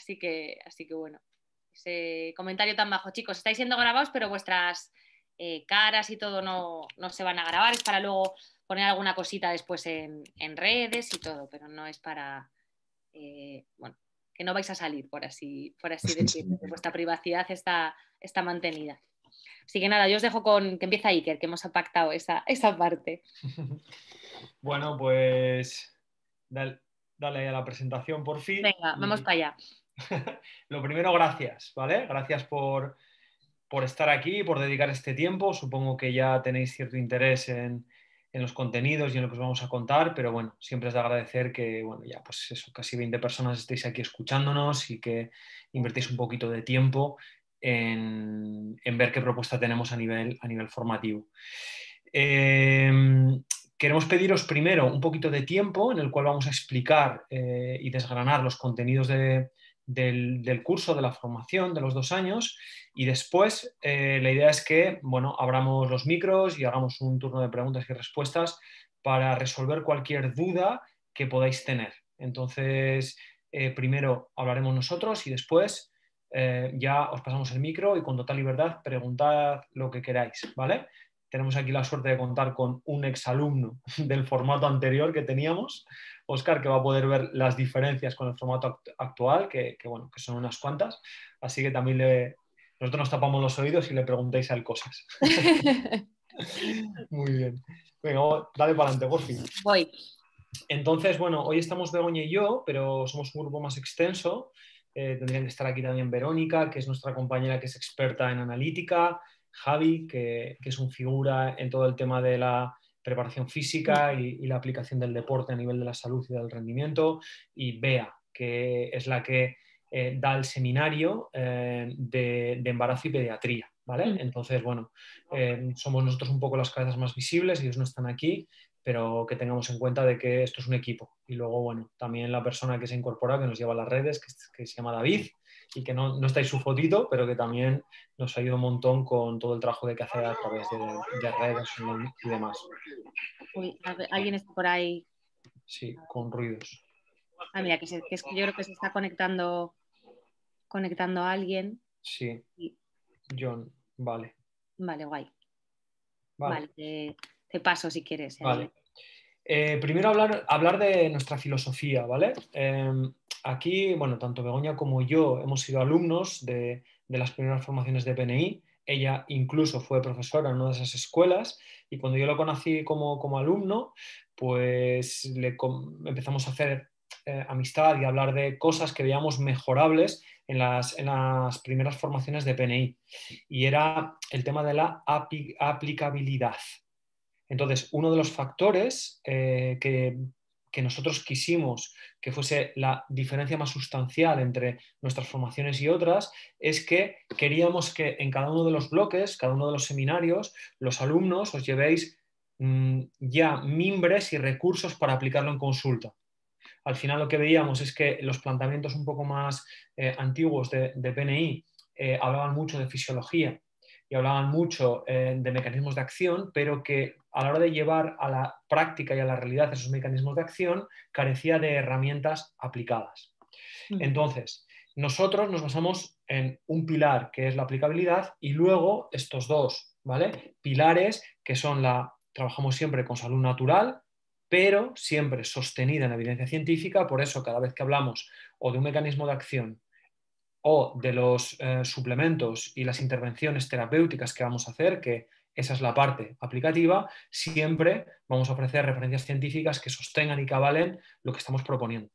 Así que, así que bueno, ese comentario tan bajo. Chicos, estáis siendo grabados, pero vuestras eh, caras y todo no, se van a grabar. Es para luego poner alguna cosita después en, redes y todo, pero no es para, eh, bueno, que no vais a salir, por así, decirlo. Vuestra privacidad está, está mantenida. Así que nada, yo os dejo con que empieza Iker, que hemos pactado esa, parte. Bueno, pues dale, a la presentación por fin. Venga, vamos para allá. lo primero, gracias, ¿vale? Gracias por, estar aquí, por dedicar este tiempo. Supongo que ya tenéis cierto interés en, los contenidos y en lo que os vamos a contar, pero bueno, siempre es de agradecer que, bueno, ya pues eso, casi 20 personas estéis aquí escuchándonos y que invertís un poquito de tiempo en, ver qué propuesta tenemos a nivel, a nivel formativo. Em, queremos pediros primero un poquito de tiempo en el cual vamos a explicar eh, y desgranar los contenidos de, del, curso, de la formación, de los dos años. Y después eh, la idea es que, bueno, abramos los micros y hagamos un turno de preguntas y respuestas para resolver cualquier duda que podáis tener. Entonces, eh, primero hablaremos nosotros y después eh, ya os pasamos el micro y con total libertad preguntad lo que queráis, ¿vale? Tenemos aquí la suerte de contar con un exalumno del formato anterior que teníamos, Oscar, que va a poder ver las diferencias con el formato actual, que, bueno, que son unas cuantas. Así que también le, nosotros nos tapamos los oídos y le preguntáis a cosas. Muy bien. Venga, dale para adelante, Gorfina. Entonces, bueno, hoy estamos Begoña y yo, pero somos un grupo más extenso. Eh, tendrían que estar aquí también Verónica, que es nuestra compañera que es experta en analítica, Javi, que, que es un figura en todo el tema de la preparación física mm. y, la aplicación del deporte a nivel de la salud y del rendimiento, y BEA, que es la que eh, da el seminario eh, de, embarazo y pediatría. ¿vale? Mm. Entonces, bueno, eh, somos nosotros un poco las cabezas más visibles, ellos no están aquí, pero que tengamos en cuenta de que esto es un equipo. Y luego, bueno, también la persona que se incorpora, que nos lleva a las redes, que se llama David, y que no, estáis su fotito, pero que también nos ayuda un montón con todo el trabajo de que hacer a través de, redes y demás. Uy, alguien está por ahí. Sí, con ruidos. Ah, mira, que, se, que yo creo que se está conectando, conectando a alguien. Sí. John, vale. Vale, guay. Vale, te, paso si quieres. Eh. Vale. Eh, primero hablar, de nuestra filosofía, ¿vale? Em, aquí, bueno, tanto Begoña como yo hemos sido alumnos de, las primeras formaciones de PNI. Ella incluso fue profesora en una de esas escuelas y cuando yo la conocí como, como alumno, pues le empezamos a hacer eh, amistad y hablar de cosas que veíamos mejorables en las, en las, primeras formaciones de PNI. Y era el tema de la aplicabilidad, entonces, uno de los factores eh, que, nosotros quisimos que fuese la diferencia más sustancial entre nuestras formaciones y otras es que queríamos que en cada uno de los bloques, cada uno de los seminarios, los alumnos os llevéis mm, ya mimbres y recursos para aplicarlo en consulta al final lo que veíamos es que los planteamientos un poco más eh, antiguos de, PNI eh, hablaban mucho de fisiología y hablaban mucho de mecanismos de acción, pero que a la hora de llevar a la práctica y a la realidad esos mecanismos de acción, carecía de herramientas aplicadas. Entonces, nosotros nos basamos en un pilar que es la aplicabilidad y luego estos dos, Pilares que son la, trabajamos siempre con salud natural, pero siempre sostenida en la evidencia científica, por eso cada vez que hablamos o de un mecanismo de acción o de los eh, suplementos y las intervenciones terapéuticas que vamos a hacer, que esa es la parte aplicativa, siempre vamos a ofrecer referencias científicas que sostengan y que lo que estamos proponiendo.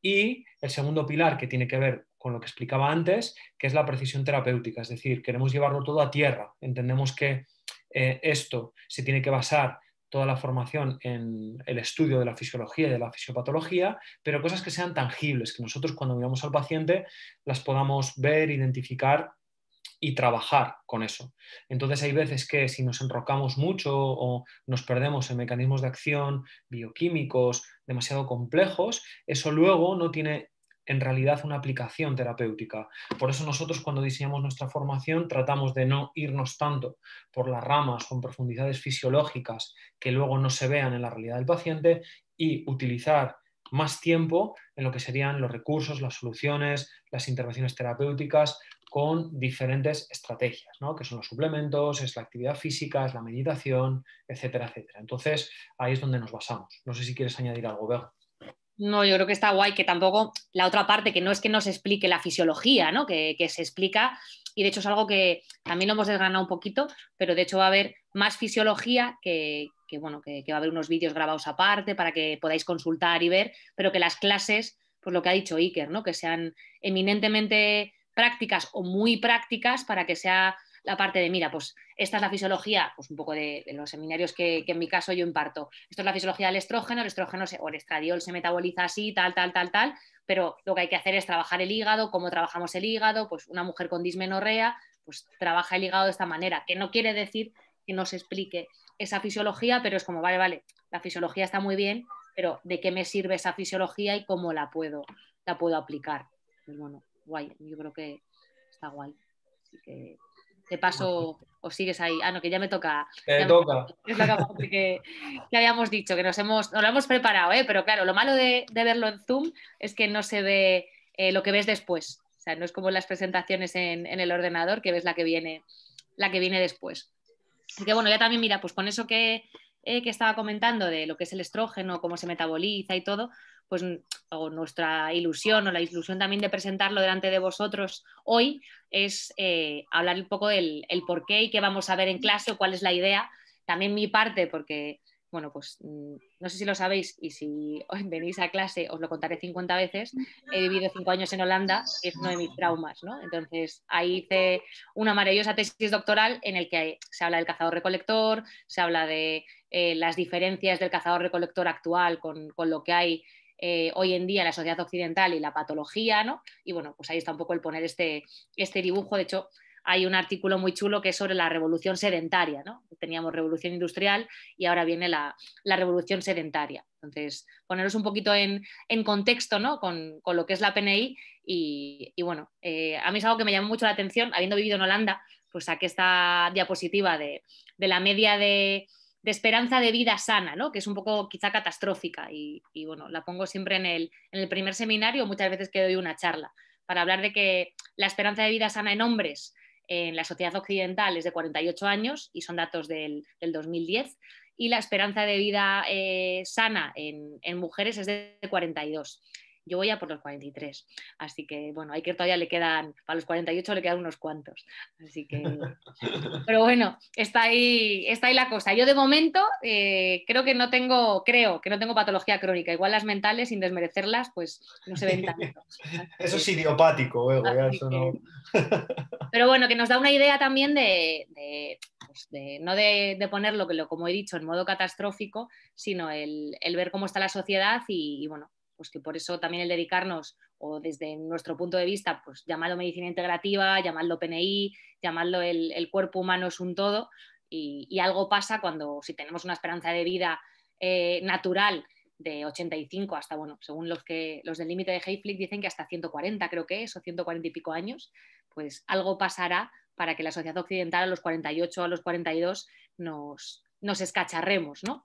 Y el segundo pilar que tiene que ver con lo que explicaba antes, que es la precisión terapéutica, es decir, queremos llevarlo todo a tierra, entendemos que eh, esto se tiene que basar toda la formación en el estudio de la fisiología y de la fisiopatología, pero cosas que sean tangibles, que nosotros cuando miramos al paciente las podamos ver, identificar y trabajar con eso. Entonces hay veces que si nos enrocamos mucho o nos perdemos en mecanismos de acción bioquímicos demasiado complejos, eso luego no tiene en realidad una aplicación terapéutica. Por eso nosotros cuando diseñamos nuestra formación tratamos de no irnos tanto por las ramas con profundidades fisiológicas que luego no se vean en la realidad del paciente y utilizar más tiempo en lo que serían los recursos, las soluciones, las intervenciones terapéuticas, con diferentes estrategias, ¿no? que son los suplementos, es la actividad física, es la meditación, etcétera, etcétera. Entonces, ahí es donde nos basamos. No sé si quieres añadir algo, Bego. No, yo creo que está guay que tampoco la otra parte, que no es que nos explique la fisiología, ¿no? que, se explica, y de hecho es algo que también lo hemos desgranado un poquito, pero de hecho va a haber más fisiología que, bueno, que, va a haber unos vídeos grabados aparte para que podáis consultar y ver, pero que las clases, pues lo que ha dicho Iker, ¿no? que sean eminentemente prácticas o muy prácticas para que sea la parte de, mira, pues esta es la fisiología, pues un poco de, los seminarios que, en mi caso yo imparto, esto es la fisiología del estrógeno, el estrógeno o el estradiol se metaboliza así, tal, tal, tal, tal, pero lo que hay que hacer es trabajar el hígado, cómo trabajamos el hígado, pues una mujer con dismenorrea, pues trabaja el hígado de esta manera, que no quiere decir que no se explique esa fisiología, pero es como, vale, vale, la fisiología está muy bien, pero ¿de qué me sirve esa fisiología y cómo la puedo, la puedo aplicar? Pues bueno, guay. Yo creo que está guay. Así que te paso o sigues ahí. Ah, no, que ya me toca. me toca. Es que, habíamos dicho, que nos hemos, nos lo hemos preparado, ¿eh? pero claro, lo malo de, verlo en Zoom es que no se ve eh, lo que ves después. O sea, no es como las presentaciones en, el ordenador que ves la que viene, la que viene después. Así que bueno, ya también, mira, pues con eso que, eh, que estaba comentando de lo que es el estrógeno, cómo se metaboliza y todo, pues, o nuestra ilusión o la ilusión también de presentarlo delante de vosotros hoy es eh, hablar un poco del el por qué y qué vamos a ver en clase o cuál es la idea. También mi parte, porque, bueno, pues no sé si lo sabéis y si venís a clase os lo contaré 50 veces. He vivido 5 años en Holanda, es uno de mis traumas, ¿no? Entonces, ahí hice una maravillosa tesis doctoral en el que se habla del cazador-recolector, se habla de eh, las diferencias del cazador-recolector actual con, con lo que hay eh, hoy en día la sociedad occidental y la patología, ¿no? Y bueno, pues ahí está un poco el poner este, este dibujo. De hecho, hay un artículo muy chulo que es sobre la revolución sedentaria, ¿no? Teníamos revolución industrial y ahora viene la, revolución sedentaria. Entonces, poneros un poquito en, en contexto, ¿no? Con, lo que es la PNI y, bueno, eh, a mí es algo que me llamó mucho la atención, habiendo vivido en Holanda, pues saqué esta diapositiva de la media de, de esperanza de vida sana, ¿no? que es un poco quizá catastrófica. Y, bueno, la pongo siempre en el, primer seminario, muchas veces que doy una charla, para hablar de que la esperanza de vida sana en hombres en la sociedad occidental es de 48 años, y son datos del, 2010, y la esperanza de vida eh, sana en, en mujeres es de 42. Yo voy a por los 43, así que bueno, hay que todavía le quedan, para los 48 le quedan unos cuantos, así que... Pero bueno, está ahí, está ahí la cosa. Yo de momento eh, creo que no tengo, creo que no tengo patología crónica, igual las mentales, sin desmerecerlas, pues no se ven tanto. Eso es idiopático, eh, Pero bueno, que nos da una idea también de, pues no de, ponerlo, como he dicho, en modo catastrófico, sino el, ver cómo está la sociedad y bueno, pues que por eso también el dedicarnos, o desde nuestro punto de vista, pues llamarlo medicina integrativa, llamarlo PNI, llamarlo el, cuerpo humano es un todo, y, algo pasa cuando si tenemos una esperanza de vida eh, natural de 85 hasta, bueno, según los, que, los del límite de Hayflick dicen que hasta 140 creo que es, o 140 y pico años, pues algo pasará para que la sociedad occidental a los 48 a los 42 nos, nos escacharremos, ¿no?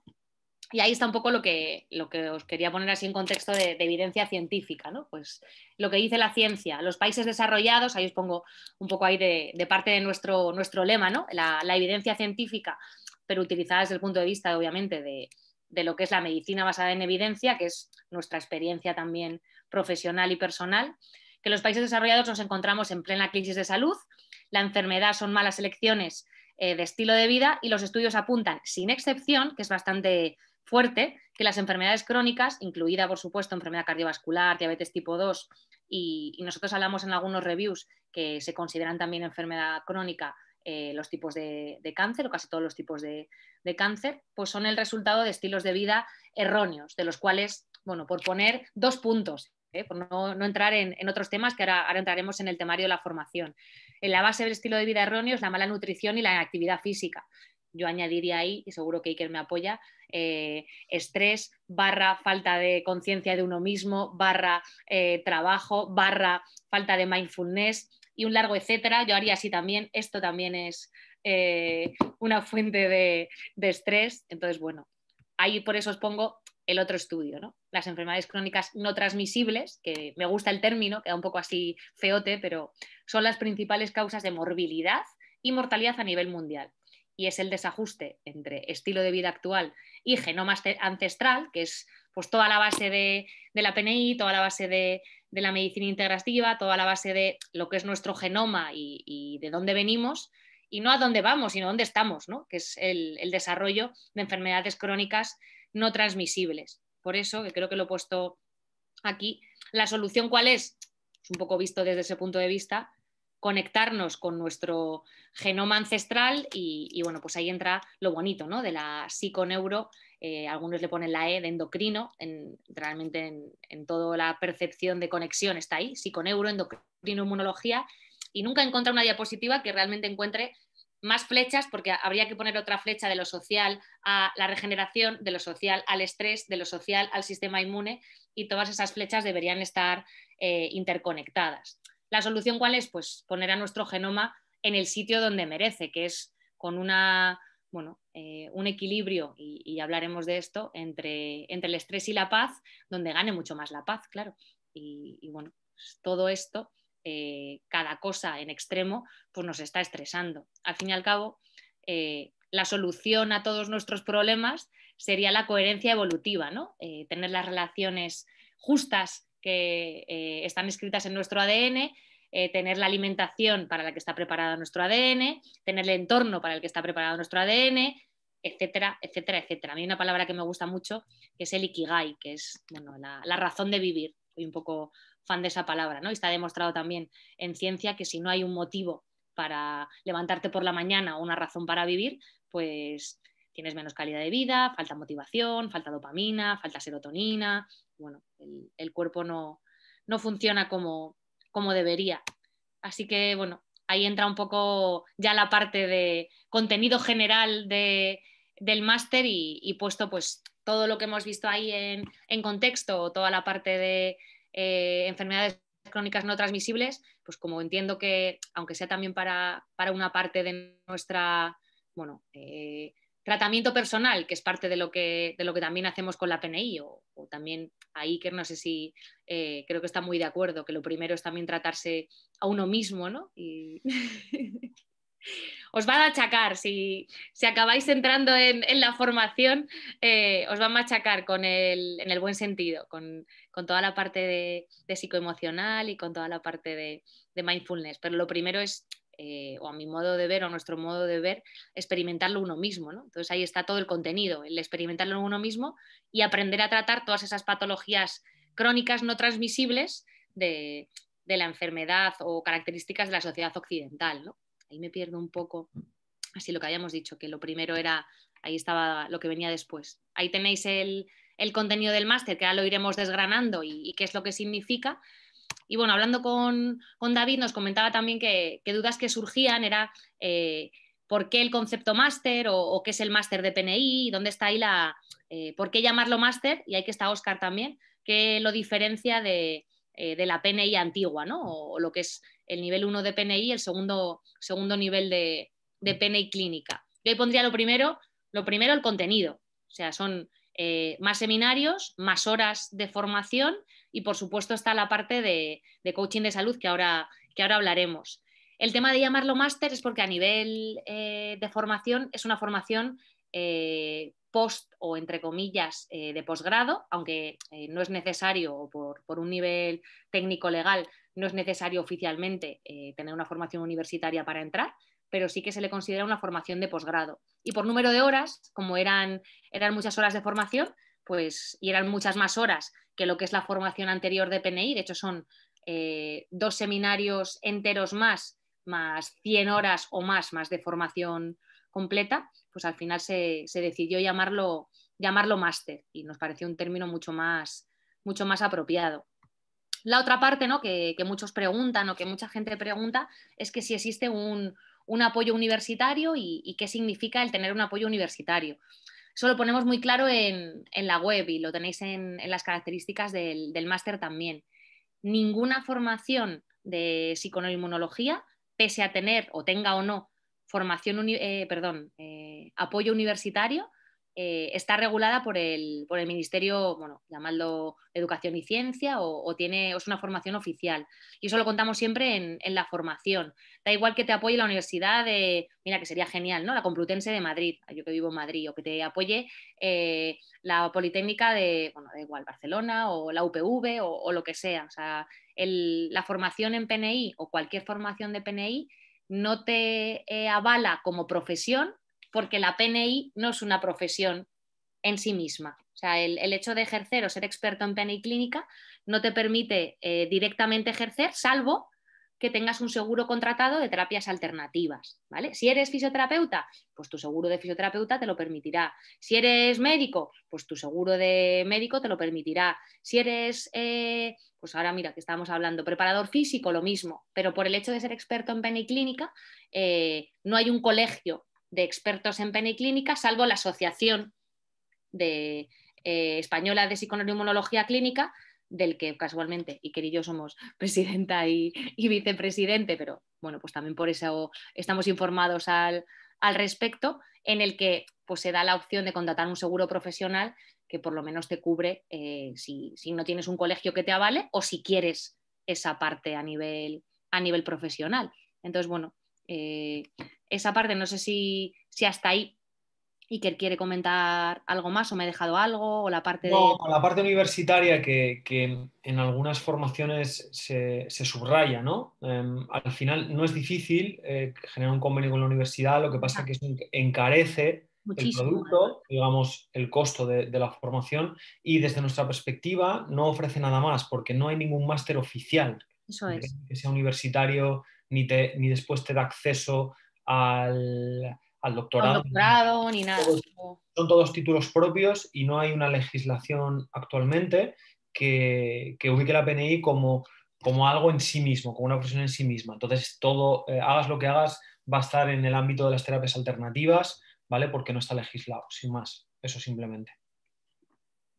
Y ahí está un poco lo que, lo que os quería poner así en contexto de, evidencia científica, ¿no? Pues lo que dice la ciencia. Los países desarrollados, ahí os pongo un poco ahí de, parte de nuestro, nuestro lema, ¿no? La, evidencia científica, pero utilizada desde el punto de vista, obviamente, de, de lo que es la medicina basada en evidencia, que es nuestra experiencia también profesional y personal, que los países desarrollados nos encontramos en plena crisis de salud, la enfermedad son malas elecciones eh, de estilo de vida y los estudios apuntan, sin excepción, que es bastante fuerte que las enfermedades crónicas, incluida por supuesto enfermedad cardiovascular, diabetes tipo 2, y, nosotros hablamos en algunos reviews que se consideran también enfermedad crónica eh, los tipos de, cáncer o casi todos los tipos de, cáncer, pues son el resultado de estilos de vida erróneos, de los cuales, bueno, por poner dos puntos, ¿eh? por no, entrar en, otros temas que ahora, entraremos en el temario de la formación. En la base del estilo de vida erróneo es la mala nutrición y la actividad física yo añadiría ahí, y seguro que Iker me apoya, eh, estrés, barra falta de conciencia de uno mismo, barra eh, trabajo, barra falta de mindfulness y un largo etcétera. Yo haría así también, esto también es eh, una fuente de, estrés. Entonces, bueno, ahí por eso os pongo el otro estudio, ¿no? Las enfermedades crónicas no transmisibles, que me gusta el término, queda un poco así feote, pero son las principales causas de morbilidad y mortalidad a nivel mundial y es el desajuste entre estilo de vida actual y genoma ancestral, que es pues, toda la base de, la PNI, toda la base de, la medicina integrativa, toda la base de lo que es nuestro genoma y, de dónde venimos, y no a dónde vamos, sino dónde estamos, ¿no? que es el, desarrollo de enfermedades crónicas no transmisibles. Por eso, creo que lo he puesto aquí, la solución cuál es, es un poco visto desde ese punto de vista, conectarnos con nuestro genoma ancestral y, bueno, pues ahí entra lo bonito ¿no? de la psiconeuro. Eh, algunos le ponen la E de endocrino, realmente en, toda la percepción de conexión está ahí, psiconeuro, endocrino, inmunología, y nunca encuentra una diapositiva que realmente encuentre más flechas, porque habría que poner otra flecha de lo social a la regeneración, de lo social al estrés, de lo social al sistema inmune, y todas esas flechas deberían estar eh, interconectadas. La solución cuál es? Pues poner a nuestro genoma en el sitio donde merece, que es con una, eh, un equilibrio, y, hablaremos de esto, entre, entre, el estrés y la paz, donde gane mucho más la paz, claro. Y, bueno, pues todo esto, eh, cada cosa en extremo, pues nos está estresando. Al fin y al cabo, eh, la solución a todos nuestros problemas sería la coherencia evolutiva, ¿no? tener las relaciones justas que eh, están escritas en nuestro ADN, eh, tener la alimentación para la que está preparado nuestro ADN, tener el entorno para el que está preparado nuestro ADN, etcétera, etcétera, etcétera. A mí hay una palabra que me gusta mucho, que es el ikigai, que es la, la razón de vivir. Soy un poco fan de esa palabra, ¿no? Y está demostrado también en ciencia que si no hay un motivo para levantarte por la mañana o una razón para vivir, pues tienes menos calidad de vida, falta motivación, falta dopamina, falta serotonina, bueno, el, el cuerpo no, funciona como, como debería. Así que, bueno, ahí entra un poco ya la parte de contenido general de, del máster y, puesto pues todo lo que hemos visto ahí en, en contexto, toda la parte de eh, enfermedades crónicas no transmisibles, pues como entiendo que, aunque sea también para, para una parte de nuestra, bueno, eh, tratamiento personal, que es parte de lo que, de lo que también hacemos con la PNI, o, también ahí que no sé si eh, creo que está muy de acuerdo, que lo primero es también tratarse a uno mismo, ¿no? Y... os van a achacar, si, acabáis entrando en, la formación, eh, os van a machacar con el, en el buen sentido, con, toda la parte de, psicoemocional y con toda la parte de mindfulness. Pero lo primero es eh, o a mi modo de ver o a nuestro modo de ver, experimentarlo uno mismo. Entonces ahí está todo el contenido, el experimentarlo uno mismo y aprender a tratar todas esas patologías crónicas no transmisibles de, la enfermedad o características de la sociedad occidental. Ahí me pierdo un poco, así lo que habíamos dicho, que lo primero era, ahí estaba lo que venía después. Ahí tenéis el, contenido del máster, que ahora lo iremos desgranando y qué es lo que significa. Y bueno, hablando con, David, nos comentaba también que, dudas que surgían era eh, por qué el concepto máster o, qué es el máster de PNI, dónde está ahí la, eh, por qué llamarlo máster, y ahí que está Oscar también, qué lo diferencia de, eh, la PNI antigua, ¿no? O, lo que es el nivel 1 de PNI, el segundo, segundo nivel de, de PNI clínica. Yo ahí pondría lo primero, lo primero el contenido. O sea, son eh, más seminarios, más horas de formación y por supuesto está la parte de, coaching de salud que ahora, que ahora hablaremos. El tema de llamarlo máster es porque a nivel eh, de formación es una formación eh, post o entre comillas de posgrado, aunque no es necesario por un nivel técnico legal, no es necesario oficialmente tener una formación universitaria para entrar, pero sí que se le considera una formación de posgrado. Y por número de horas, como eran, eran muchas horas de formación, pues, y eran muchas más horas que lo que es la formación anterior de PNI, de hecho son eh, dos seminarios enteros más, más 100 horas o más, más de formación completa, pues al final se, decidió llamarlo, llamarlo máster y nos pareció un término mucho más, mucho más apropiado. La otra parte ¿no? que muchos preguntan o que mucha gente pregunta es que si existe un, un apoyo universitario y, qué significa el tener un apoyo universitario. Eso lo ponemos muy claro en, la web y lo tenéis en, las características del, máster también. Ninguna formación de psicoinmunología, pese a tener o tenga o no formación, eh, eh, apoyo universitario, eh, está regulada por el, Ministerio, bueno, Educación y Ciencia, o, tiene, es una formación oficial. Y eso lo contamos siempre en, la formación. Da igual que te apoye la universidad de, mira, que sería genial, ¿no? La Complutense de Madrid, yo que vivo en Madrid, o que te apoye eh, la Politécnica de, bueno, igual, Barcelona, o la UPV, o, lo que sea. O sea, la formación en PNI o cualquier formación de PNI no te eh, avala como profesión, porque la PNI no es una profesión en sí misma. O sea, el, hecho de ejercer o ser experto en PNI clínica no te permite eh, directamente ejercer, salvo que tengas un seguro contratado de terapias alternativas, ¿vale? Si eres fisioterapeuta, pues tu seguro de fisioterapeuta te lo permitirá. Si eres médico, pues tu seguro de médico te lo permitirá. Si eres, eh, pues ahora mira que estamos hablando, preparador físico, lo mismo, pero por el hecho de ser experto en PNI clínica, eh, no hay un colegio de expertos en peniclínica, salvo la Asociación de, eh, Española de Psiconeuroinmunología Clínica, del que casualmente Iker y yo somos presidenta y, vicepresidente, pero bueno, pues también por eso estamos informados al, respecto, en el que pues, se da la opción de contratar un seguro profesional que por lo menos te cubre eh, si, no tienes un colegio que te avale o si quieres esa parte a nivel, a nivel profesional. Entonces, bueno, eh, esa parte, no sé si, hasta ahí y Iker quiere comentar algo más o me he dejado algo o la parte no, de... la parte universitaria que, en algunas formaciones se, subraya, ¿no? Em, al final no es difícil eh, generar un convenio con la universidad, lo que pasa que es encarece el producto, digamos, el costo de, la formación y desde nuestra perspectiva no ofrece nada más porque no hay ningún máster oficial que sea universitario ni, después te da acceso al, al doctorado. ni nada. son todos títulos propios y no hay una legislación actualmente que, ubique la PNI como, como, algo en sí mismo, como una profesión en sí misma. Entonces, todo, eh, hagas lo que hagas, va a estar en el ámbito de las terapias alternativas, ¿vale? Porque no está legislado, sin más. Eso simplemente.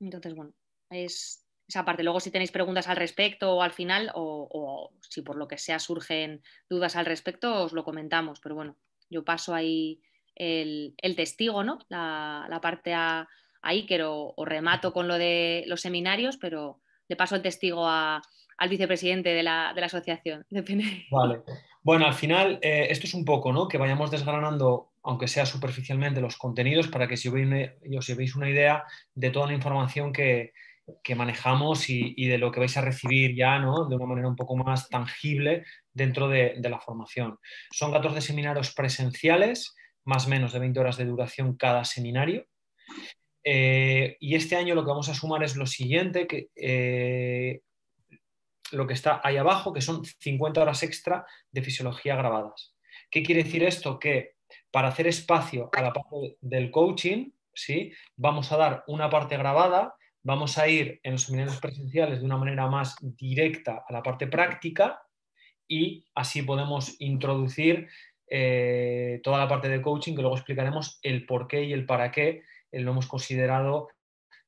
Entonces, bueno, es esa parte. Luego, si tenéis preguntas al respecto o al final, o, si por lo que sea surgen dudas al respecto, os lo comentamos. Pero bueno, yo paso ahí el, testigo, ¿no? La, parte a, a o, remato con lo de los seminarios, pero le paso el testigo a, al vicepresidente de la, de la asociación. Vale. Bueno, al final, eh, esto es un poco, ¿no? Que vayamos desgranando aunque sea superficialmente, los contenidos para que si os veis una idea de toda la información que, que manejamos y, de lo que vais a recibir ya, ¿no? De una manera un poco más tangible dentro de, la formación. Son 14 seminarios presenciales, más o menos de 20 horas de duración cada seminario. Eh, y este año lo que vamos a sumar es lo siguiente, que eh, lo que está ahí abajo, que son 50 horas extra de fisiología grabadas. ¿Qué quiere decir esto? Que para hacer espacio a la parte del coaching, ¿sí? vamos a dar una parte grabada vamos a ir en los seminarios presenciales de una manera más directa a la parte práctica y así podemos introducir eh, toda la parte de coaching que luego explicaremos el por qué y el para qué eh, lo hemos considerado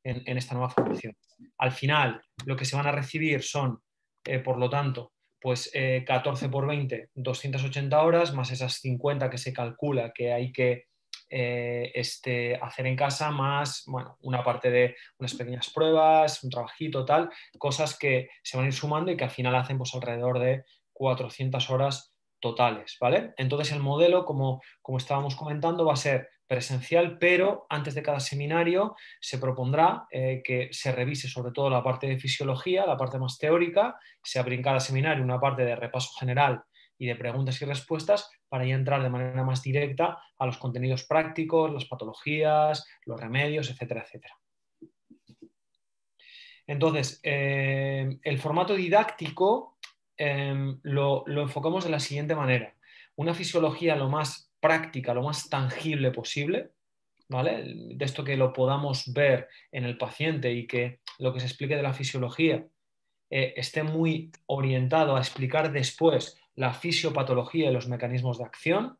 en, esta nueva formación. Al final, lo que se van a recibir son, eh, por lo tanto, pues 14 por 20, 280 horas, más esas 50 que se calcula que hay que eh, este, hacer en casa, más bueno, una parte de unas pequeñas pruebas, un trabajito, tal, cosas que se van a ir sumando y que al final hacen pues, alrededor de 400 horas totales, ¿vale? Entonces el modelo, como, como estábamos comentando, va a ser presencial, pero antes de cada seminario se propondrá eh, que se revise sobre todo la parte de fisiología, la parte más teórica, se abre en cada seminario una parte de repaso general y de preguntas y respuestas para ya entrar de manera más directa a los contenidos prácticos, las patologías, los remedios, etcétera, etcétera. Entonces, eh, el formato didáctico em, lo, enfocamos de la siguiente manera. Una fisiología lo más práctica, lo más tangible posible, ¿Vale? De esto que lo podamos ver en el paciente y que lo que se explique de la fisiología eh, esté muy orientado a explicar después la fisiopatología y los mecanismos de acción.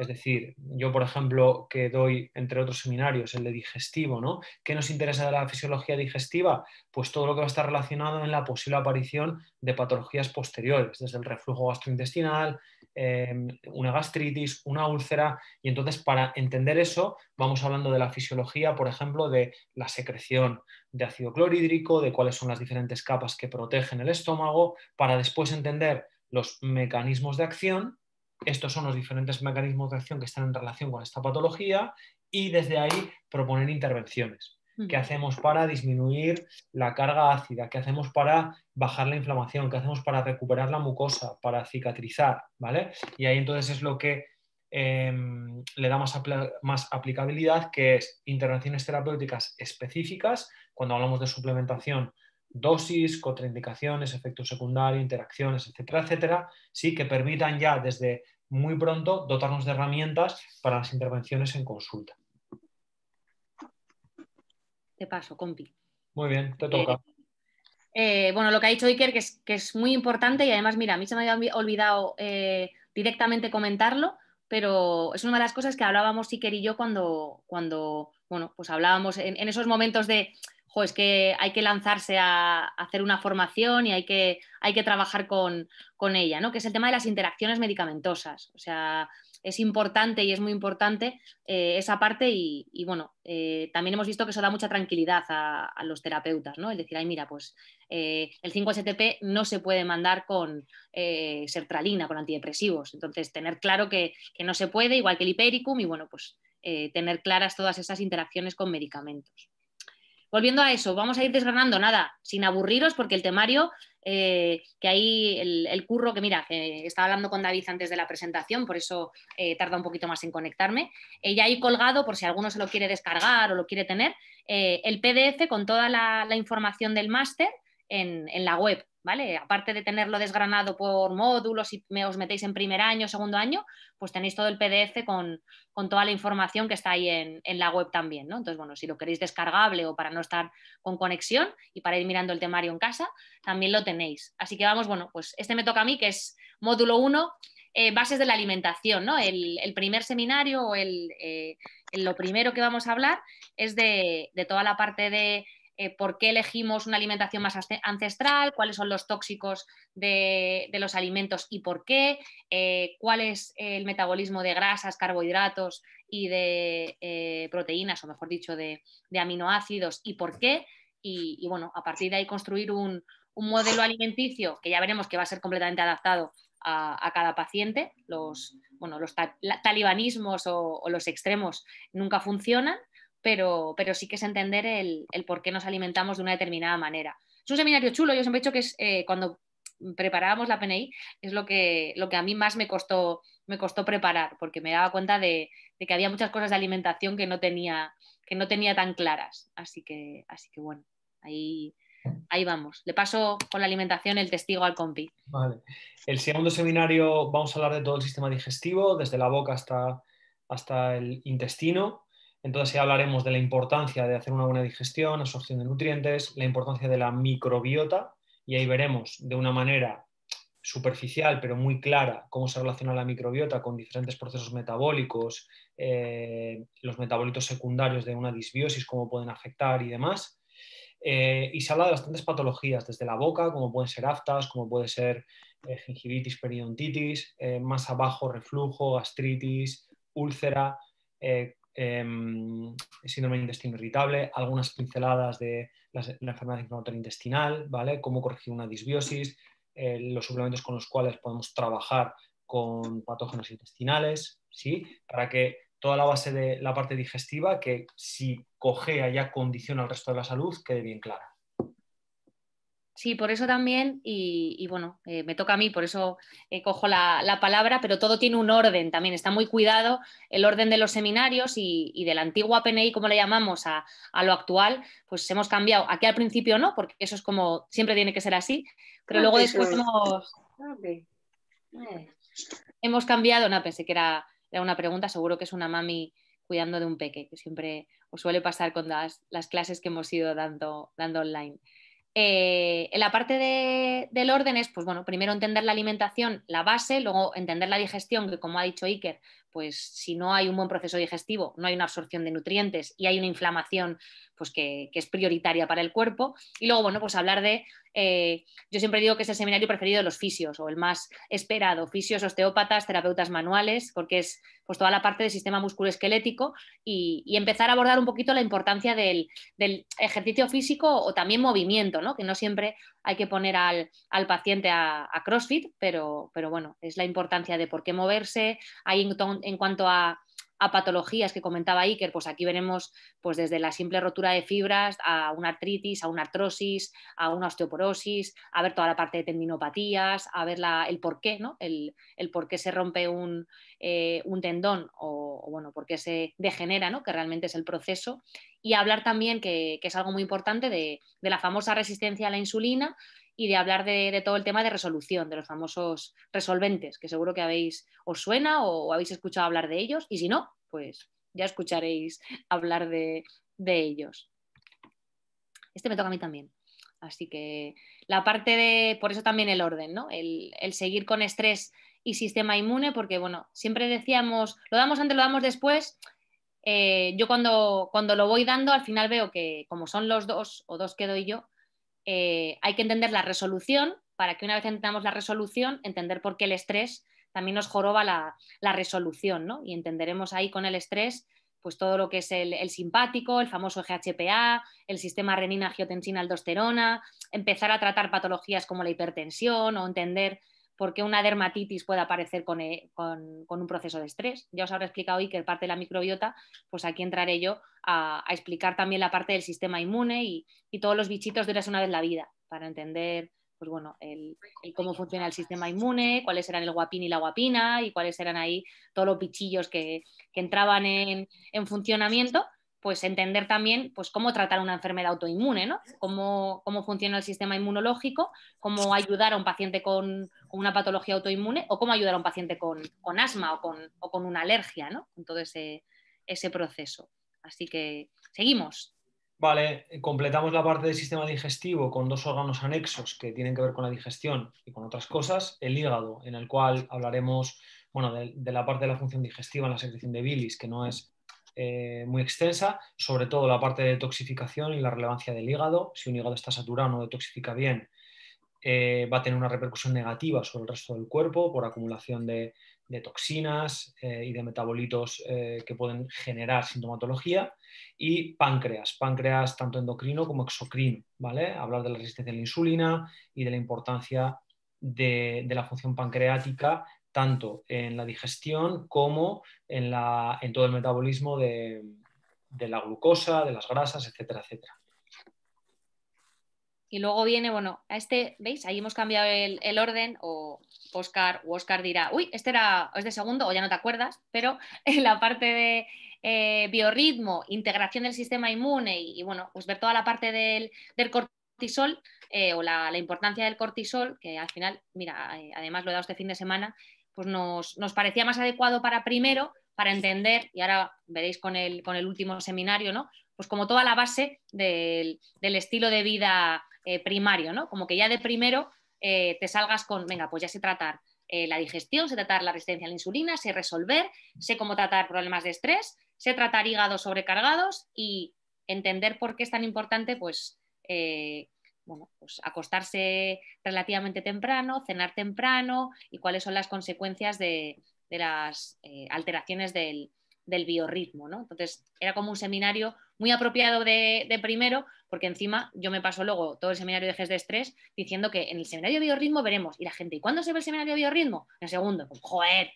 Es decir, yo, por ejemplo, que doy, entre otros seminarios, el de digestivo, ¿no? ¿Qué nos interesa de la fisiología digestiva? Pues todo lo que va a estar relacionado en la posible aparición de patologías posteriores, desde el reflujo gastrointestinal, em, una gastritis, una úlcera. Y entonces, para entender eso, vamos hablando de la fisiología, por ejemplo, de la secreción de ácido clorhídrico, de cuáles son las diferentes capas que protegen el estómago, para después entender los mecanismos de acción, estos son los diferentes mecanismos de acción que están en relación con esta patología y desde ahí proponer intervenciones. ¿Qué hacemos para disminuir la carga ácida? ¿Qué hacemos para bajar la inflamación? ¿Qué hacemos para recuperar la mucosa? Para cicatrizar, ¿vale? Y ahí entonces es lo que em, le da más aplicabilidad, que es intervenciones terapéuticas específicas. Cuando hablamos de suplementación, dosis, contraindicaciones, efectos secundarios, interacciones, etcétera, etcétera, sí que permitan ya desde muy pronto dotarnos de herramientas para las intervenciones en consulta. Te paso, compi. Muy bien, te eh, toca. Eh, bueno, lo que ha dicho Iker, que es, que es, muy importante y además, mira, a mí se me había olvidado eh, directamente comentarlo, pero es una de las cosas que hablábamos Iker y yo cuando, cuando bueno, pues hablábamos en esos momentos de pues que hay que lanzarse a, hacer una formación y hay que, hay que trabajar con, ella, ¿no? que es el tema de las interacciones medicamentosas. O sea, es importante y es muy importante eh, esa parte y, bueno, eh, también hemos visto que eso da mucha tranquilidad a, los terapeutas, ¿no? El decir, ay, mira, pues eh, el 5 stp no se puede mandar con sertralina, con antidepresivos. Entonces, tener claro que, que, no se puede, igual que el hipericum y bueno, pues tener claras todas esas interacciones con medicamentos volviendo a eso, vamos a ir desgranando nada, sin aburriros, porque el temario, eh, que ahí el, curro, que mira, estaba hablando con David antes de la presentación, por eso eh, tarda un poquito más en conectarme, ella eh, ya ahí colgado, por si alguno se lo quiere descargar o lo quiere tener, el PDF con toda la información del máster en, la web, ¿vale? Aparte de tenerlo desgranado por módulos, si me, os metéis en primer año, segundo año, pues tenéis todo el PDF con, toda la información que está ahí en, la web también, ¿no? Entonces, bueno, si lo queréis descargable o para no estar con conexión y para ir mirando el temario en casa, también lo tenéis. Así que vamos, bueno, pues este me toca a mí, que es módulo 1, eh, bases de la alimentación, ¿no? El, primer seminario o el, eh, lo primero que vamos a hablar es de, de toda la parte de eh, por qué elegimos una alimentación más ancestral, cuáles son los tóxicos de, los alimentos y por qué, eh, cuál es el metabolismo de grasas, carbohidratos y de eh, proteínas, o mejor dicho, de, aminoácidos y por qué. Y, bueno, a partir de ahí construir un, modelo alimenticio que ya veremos que va a ser completamente adaptado a, cada paciente. Los, bueno, los talibanismos o, los extremos nunca funcionan pero, pero sí que es entender el, por qué nos alimentamos de una determinada manera. Es un seminario chulo, yo siempre he dicho que es eh, cuando preparábamos la PNI, es lo que, lo que a mí más me costó, me costó preparar, porque me daba cuenta de, que había muchas cosas de alimentación que no tenía, que no tenía tan claras. Así que, así que bueno, ahí, ahí vamos. Le paso con la alimentación el testigo al compi. El segundo seminario vamos a hablar de todo el sistema digestivo, desde la boca hasta, hasta el intestino. Entonces ya hablaremos de la importancia de hacer una buena digestión, absorción de nutrientes, la importancia de la microbiota y ahí veremos de una manera superficial pero muy clara cómo se relaciona la microbiota con diferentes procesos metabólicos, eh, los metabolitos secundarios de una disbiosis, cómo pueden afectar y demás. Eh, y se habla de bastantes patologías, desde la boca, como pueden ser aftas, como puede ser eh, gingivitis, periodontitis, más abajo reflujo, gastritis, úlcera, Em, síndrome de intestino irritable, algunas pinceladas de la, enfermedad inflamatoria intestinal, ¿vale? Cómo corregir una disbiosis, eh, los suplementos con los cuales podemos trabajar con patógenos intestinales, ¿sí? Para que toda la base de la parte digestiva, que si cogea ya condiciona al resto de la salud, quede bien clara. Sí, por eso también, y, bueno, eh, me toca a mí, por eso eh, cojo la, palabra, pero todo tiene un orden también, está muy cuidado el orden de los seminarios y, de la antigua PNI, como le llamamos, a, lo actual, pues hemos cambiado. Aquí al principio no, porque eso es como, siempre tiene que ser así, pero ah, luego después pues, hemos... Ah, eh. hemos cambiado, no, pensé que era, una pregunta, seguro que es una mami cuidando de un peque, que siempre os suele pasar con las, las clases que hemos ido dando, dando online. Eh, en la parte del orden es, pues bueno, primero entender la alimentación, la base, luego entender la digestión, que como ha dicho Iker, pues si no hay un buen proceso digestivo, no hay una absorción de nutrientes y hay una inflamación pues, que, es prioritaria para el cuerpo. Y luego, bueno, pues hablar de, eh, yo siempre digo que es el seminario preferido de los fisios o el más esperado, fisios, osteópatas, terapeutas manuales, porque es pues, toda la parte del sistema musculoesquelético y, y empezar a abordar un poquito la importancia del, del ejercicio físico o también movimiento, ¿no? que no siempre hay que poner al, al paciente a, CrossFit, pero, pero, bueno, es la importancia de por qué moverse, ahí en cuanto a a patologías que comentaba Iker, pues aquí veremos pues desde la simple rotura de fibras a una artritis, a una artrosis, a una osteoporosis, a ver toda la parte de tendinopatías, a ver el por qué, ¿no? El, por qué se rompe un, eh, tendón o, bueno, por qué se degenera, ¿no? Que realmente es el proceso. Y hablar también, que, es algo muy importante, de, de la famosa resistencia a la insulina y de hablar de, todo el tema de resolución, de los famosos resolventes, que seguro que habéis, os suena o, habéis escuchado hablar de ellos, y si no, pues ya escucharéis hablar de, ellos. Este me toca a mí también. Así que la parte de, por eso también el orden, ¿no? El, seguir con estrés y sistema inmune, porque bueno, siempre decíamos, lo damos antes, lo damos después. Eh, yo cuando, cuando, lo voy dando, al final veo que como son los dos o dos que doy yo, eh, hay que entender la resolución para que una vez entendamos la resolución, entender por qué el estrés también nos joroba la, resolución, ¿no? Y entenderemos ahí con el estrés pues todo lo que es el, simpático, el famoso GHPA, el sistema renina-angiotensina-aldosterona, empezar a tratar patologías como la hipertensión o entender porque una dermatitis puede aparecer eh, con, un proceso de estrés. Ya os habré explicado hoy que parte de la microbiota, pues aquí entraré yo a, explicar también la parte del sistema inmune y, todos los bichitos de una vez la vida, para entender pues bueno, cómo funciona el sistema inmune, cuáles eran el guapín y la guapina y cuáles eran ahí todos los bichillos que, entraban en, funcionamiento pues entender también pues cómo tratar una enfermedad autoinmune, ¿no? Cómo, funciona el sistema inmunológico, cómo ayudar a un paciente con, una patología autoinmune o cómo ayudar a un paciente con, asma o con, una alergia, Con todo ese, proceso. Así que seguimos. Vale, eh, completamos la parte del sistema digestivo con dos órganos anexos que tienen que ver con la digestión y con otras cosas. El hígado, en el cual hablaremos bueno, de, de la parte de la función digestiva en la secreción de bilis, que no es eh, muy extensa, sobre todo la parte de toxificación y la relevancia del hígado. Si un hígado está saturado, no detoxifica bien, eh, va a tener una repercusión negativa sobre el resto del cuerpo por acumulación de, toxinas eh, y de metabolitos que pueden generar sintomatología. Y páncreas, páncreas tanto endocrino como exocrino. ¿vale? Hablar de la resistencia a la insulina y de la importancia de la función pancreática tanto en la digestión como en, todo el metabolismo de, la glucosa, de las grasas, etcétera, etcétera. Y luego viene, bueno, a este, ¿veis? Ahí hemos cambiado el, orden, o Oscar, Oscar dirá, uy, este era, es de segundo, o ya no te acuerdas, pero en la parte de eh, biorritmo, integración del sistema inmune, y, bueno, pues ver toda la parte del, cortisol, eh, o la, importancia del cortisol, que al final, mira, eh, además lo he dado este fin de semana, pues nos, parecía más adecuado para primero, para entender, y ahora veréis con el, con el último seminario, ¿no? Pues como toda la base del, del estilo de vida eh, primario, ¿no? Como que ya de primero eh, te salgas con, venga, pues ya sé tratar eh, la digestión, sé tratar la resistencia a la insulina, sé resolver, sé cómo tratar problemas de estrés, sé tratar hígados sobrecargados y entender por qué es tan importante, pues, bueno, pues acostarse relativamente temprano, cenar temprano y cuáles son las consecuencias de, las eh, alteraciones del, biorritmo. ¿no? Entonces, era como un seminario muy apropiado de, primero, porque encima yo me paso luego todo el seminario de ejes de estrés diciendo que en el seminario de biorritmo veremos. Y la gente, ¿y cuándo se ve el seminario de biorritmo? En el segundo, pues, joder,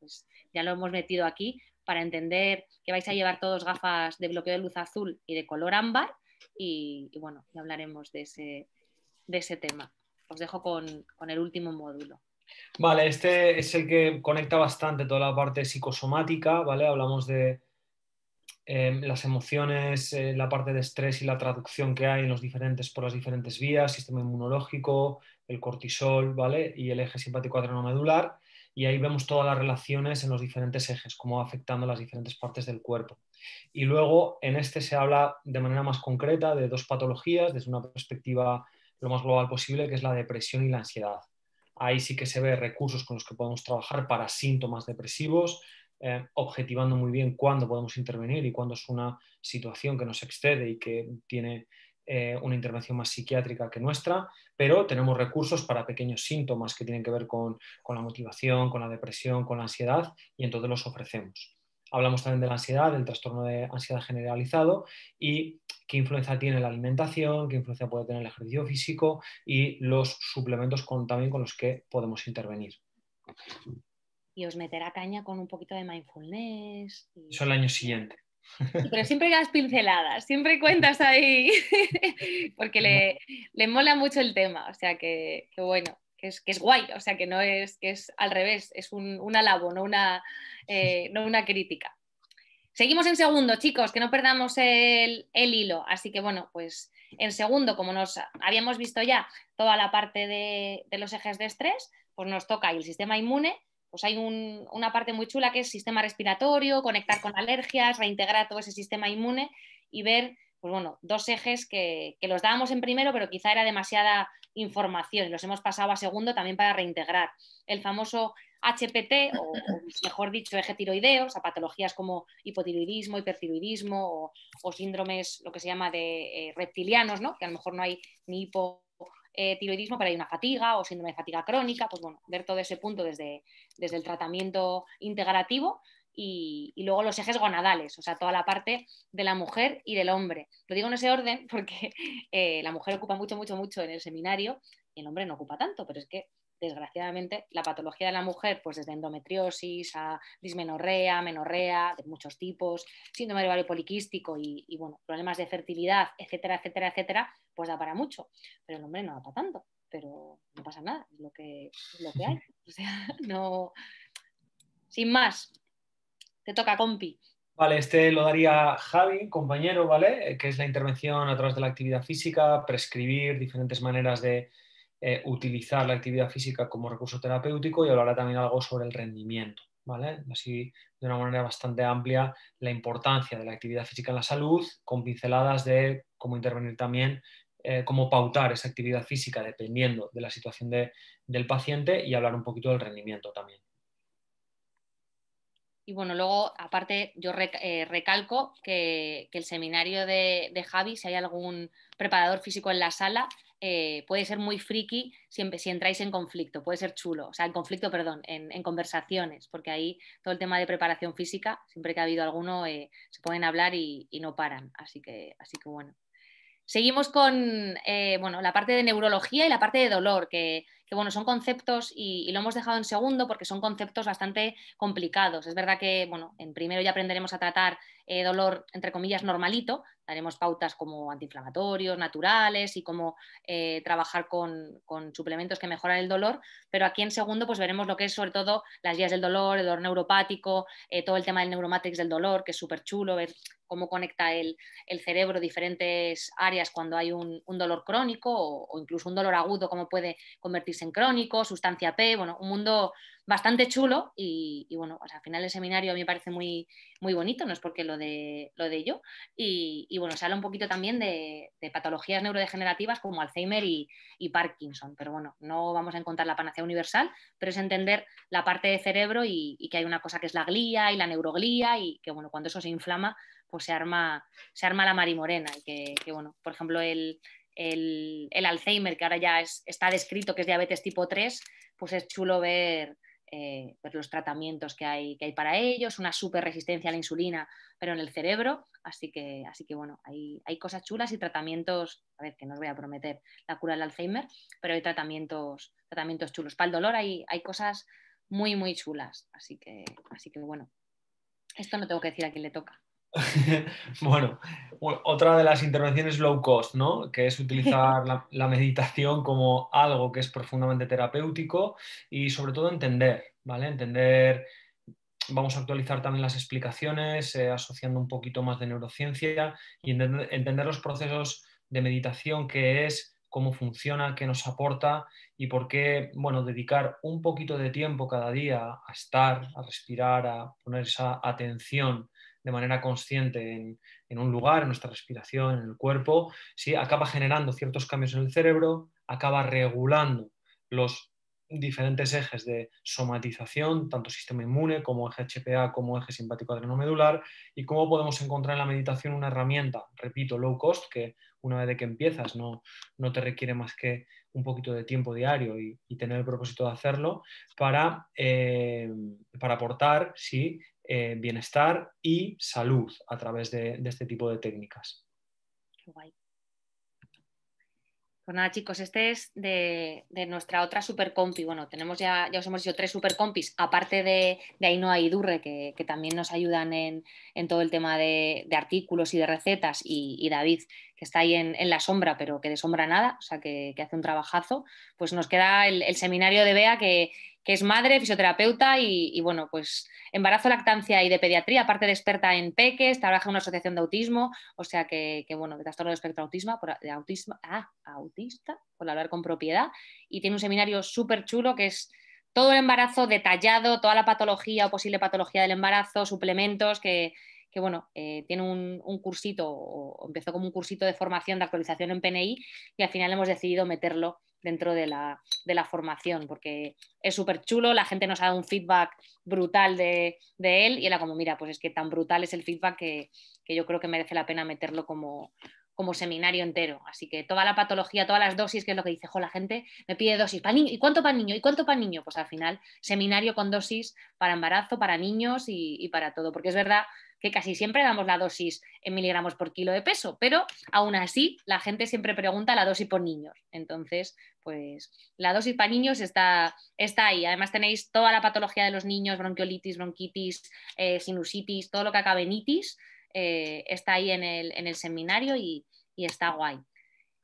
pues ya lo hemos metido aquí para entender que vais a llevar todos gafas de bloqueo de luz azul y de color ámbar y, bueno, ya hablaremos de ese, tema. Os dejo con, el último módulo. Vale, este es el que conecta bastante toda la parte psicosomática, ¿vale? Hablamos de em, las emociones, eh, la parte de estrés y la traducción que hay en por las diferentes vías, sistema inmunológico, el cortisol, ¿vale? Y el eje simpático adrenomedular y ahí vemos todas las relaciones en los diferentes ejes, cómo afectando las diferentes partes del cuerpo. Y luego en este se habla de manera más concreta de dos patologías desde una perspectiva lo más global posible, que es la depresión y la ansiedad. Ahí sí que se ve recursos con los que podemos trabajar para síntomas depresivos, eh, objetivando muy bien cuándo podemos intervenir y cuándo es una situación que nos excede y que tiene eh, una intervención más psiquiátrica que nuestra, pero tenemos recursos para pequeños síntomas que tienen que ver con, la motivación, con la depresión, con la ansiedad, y entonces los ofrecemos. Hablamos también de la ansiedad, del trastorno de ansiedad generalizado y qué influencia tiene la alimentación, qué influencia puede tener el ejercicio físico y los suplementos también con los que podemos intervenir y os meterá caña con un poquito de mindfulness. Eso el año siguiente. Pero siempre las pinceladas, siempre cuentas ahí, porque le, mola mucho el tema, o sea que, bueno, que es, que es, guay, o sea que no es, que es al revés, es un, alabo, no una, eh, no una crítica. Seguimos en segundo, chicos, que no perdamos el, hilo. Así que bueno, pues en segundo, como nos habíamos visto ya toda la parte de, de los ejes de estrés, pues nos toca el sistema inmune, pues hay una parte muy chula que es sistema respiratorio, conectar con alergias, reintegrar todo ese sistema inmune y ver, pues bueno, dos ejes que, los dábamos en primero, pero quizá era demasiada información y los hemos pasado a segundo también para reintegrar. El famoso HPT, o, mejor dicho, eje tiroideo, o sea, patologías como hipotiroidismo, hipertiroidismo o, síndromes, lo que se llama de eh, reptilianos, ¿no? que a lo mejor no hay ni hipo eh, tiroidismo, pero hay una fatiga o síndrome de fatiga crónica, pues bueno, ver todo ese punto desde, desde el tratamiento integrativo y, luego los ejes gonadales, o sea, toda la parte de la mujer y del hombre. Lo digo en ese orden porque eh, la mujer ocupa mucho, mucho, mucho en el seminario y el hombre no ocupa tanto, pero es que desgraciadamente, la patología de la mujer, pues desde endometriosis a dismenorrea, menorrea, de muchos tipos, síndrome de ovario poliquístico y, bueno, problemas de fertilidad, etcétera, etcétera, etcétera, pues da para mucho. Pero el hombre no da para tanto, pero no pasa nada, lo que, es lo que hay. O sea, no. Sin más, te toca, compi. Vale, este lo daría Javi, compañero, ¿vale? Eh, que es la intervención a través de la actividad física, prescribir diferentes maneras de, eh, utilizar la actividad física como recurso terapéutico y hablará también algo sobre el rendimiento. ¿vale? Así, de una manera bastante amplia, la importancia de la actividad física en la salud, con pinceladas de cómo intervenir también, eh, cómo pautar esa actividad física dependiendo de la situación del paciente y hablar un poquito del rendimiento también. Y bueno, luego, aparte, yo eh, recalco que, el seminario de, Javi, si hay algún preparador físico en la sala, eh, puede ser muy friki si, si, entráis en conflicto, puede ser chulo, o sea, en conflicto, perdón, en, conversaciones, porque ahí todo el tema de preparación física, siempre que ha habido alguno, eh, se pueden hablar y, no paran, así que, así que bueno. Seguimos con eh, la parte de neurología y la parte de dolor, que bueno, son conceptos y, lo hemos dejado en segundo porque son conceptos bastante complicados. Es verdad que, bueno, en primero ya aprenderemos a tratar eh, dolor, entre comillas, normalito, daremos pautas como antiinflamatorios, naturales y cómo eh, trabajar con, suplementos que mejoran el dolor, pero aquí en segundo pues veremos lo que es sobre todo las guías del dolor, el dolor neuropático, eh, todo el tema del neuromatrix del dolor, que es súper chulo, ver cómo conecta el, cerebro diferentes áreas cuando hay un, dolor crónico o, o incluso un dolor agudo, cómo puede convertirse en crónico, sustancia P, bueno, un mundo bastante chulo y, bueno, al final el seminario a mí me parece muy, muy bonito, no es porque lo de, lo de yo, y, bueno, se habla un poquito también de, patologías neurodegenerativas como Alzheimer y, Parkinson, pero bueno, no vamos a encontrar la panacea universal, pero es entender la parte de cerebro y, que hay una cosa que es la glía y la neuroglía y que bueno, cuando eso se inflama, pues se arma, se arma la marimorena y que bueno, por ejemplo, el el, Alzheimer, que ahora ya está descrito que es diabetes tipo 3, pues es chulo eh, ver, los tratamientos que hay, que hay para ellos, una super resistencia a la insulina, pero en el cerebro. Así que, así que bueno, hay, hay cosas chulas y tratamientos, a ver, que no os voy a prometer la cura del Alzheimer, pero hay tratamientos, tratamientos chulos. Para el dolor hay, hay cosas muy, muy chulas. Así que, así que bueno, esto no tengo que decir a quién le toca. bueno, otra de las intervenciones low cost, ¿no? Que es utilizar la, meditación como algo que es profundamente terapéutico y sobre todo entender, ¿vale? Entender, vamos a actualizar también las explicaciones, eh, asociando un poquito más de neurociencia y entender, los procesos de meditación qué es cómo funciona, qué nos aporta y por qué, bueno, dedicar un poquito de tiempo cada día a estar, a respirar, a poner esa atención de manera consciente en, un lugar, en nuestra respiración, en el cuerpo, acaba generando ciertos cambios en el cerebro, acaba regulando los diferentes ejes de somatización, tanto sistema inmune como eje HPA, como eje simpático adrenomedular, y cómo podemos encontrar en la meditación una herramienta, repito, low cost, que una vez que empiezas no, no te requiere más que un poquito de tiempo diario y, tener el propósito de hacerlo, para, eh, para aportar ¿sí? Eh, bienestar y salud a través de, este tipo de técnicas. Qué guay. Pues nada, chicos, este es de, nuestra otra supercompi. Bueno, tenemos ya, ya os hemos dicho tres supercompis, aparte de, de Ainhoa y Durre, que, también nos ayudan en, todo el tema de, artículos y de recetas, y David, que está ahí en, la sombra, pero que de sombra nada, o sea, que, hace un trabajazo, pues nos queda el, seminario de Bea, que, es madre, fisioterapeuta y, bueno, pues embarazo, lactancia y de pediatría, aparte de experta en peques, trabaja en una asociación de autismo, o sea que, que bueno, de trastorno de espectro autismo, de autismo, ah, autista, por hablar con propiedad, y tiene un seminario súper chulo que es todo el embarazo detallado, toda la patología o posible patología del embarazo, suplementos que, que bueno, eh, tiene un, cursito, empezó como un cursito de formación de actualización en PNI y al final hemos decidido meterlo dentro de la, de la formación, porque es súper chulo, la gente nos ha dado un feedback brutal de, de, él y era como, mira, pues es que tan brutal es el feedback que, que yo creo que merece la pena meterlo como, como seminario entero. Así que toda la patología, todas las dosis, que es lo que dice la gente, me pide dosis. ¿Para ¿Y cuánto para niño? ¿Y cuánto para niño? Pues al final, seminario con dosis para embarazo, para niños y, para todo. Porque es verdad que casi siempre damos la dosis en miligramos por kilo de peso, pero aún así la gente siempre pregunta la dosis por niños. Entonces, pues la dosis para niños está, está ahí. Además tenéis toda la patología de los niños, bronquiolitis, bronquitis, eh, sinusitis, todo lo que acabe en itis, eh, está ahí en el, seminario y, está guay.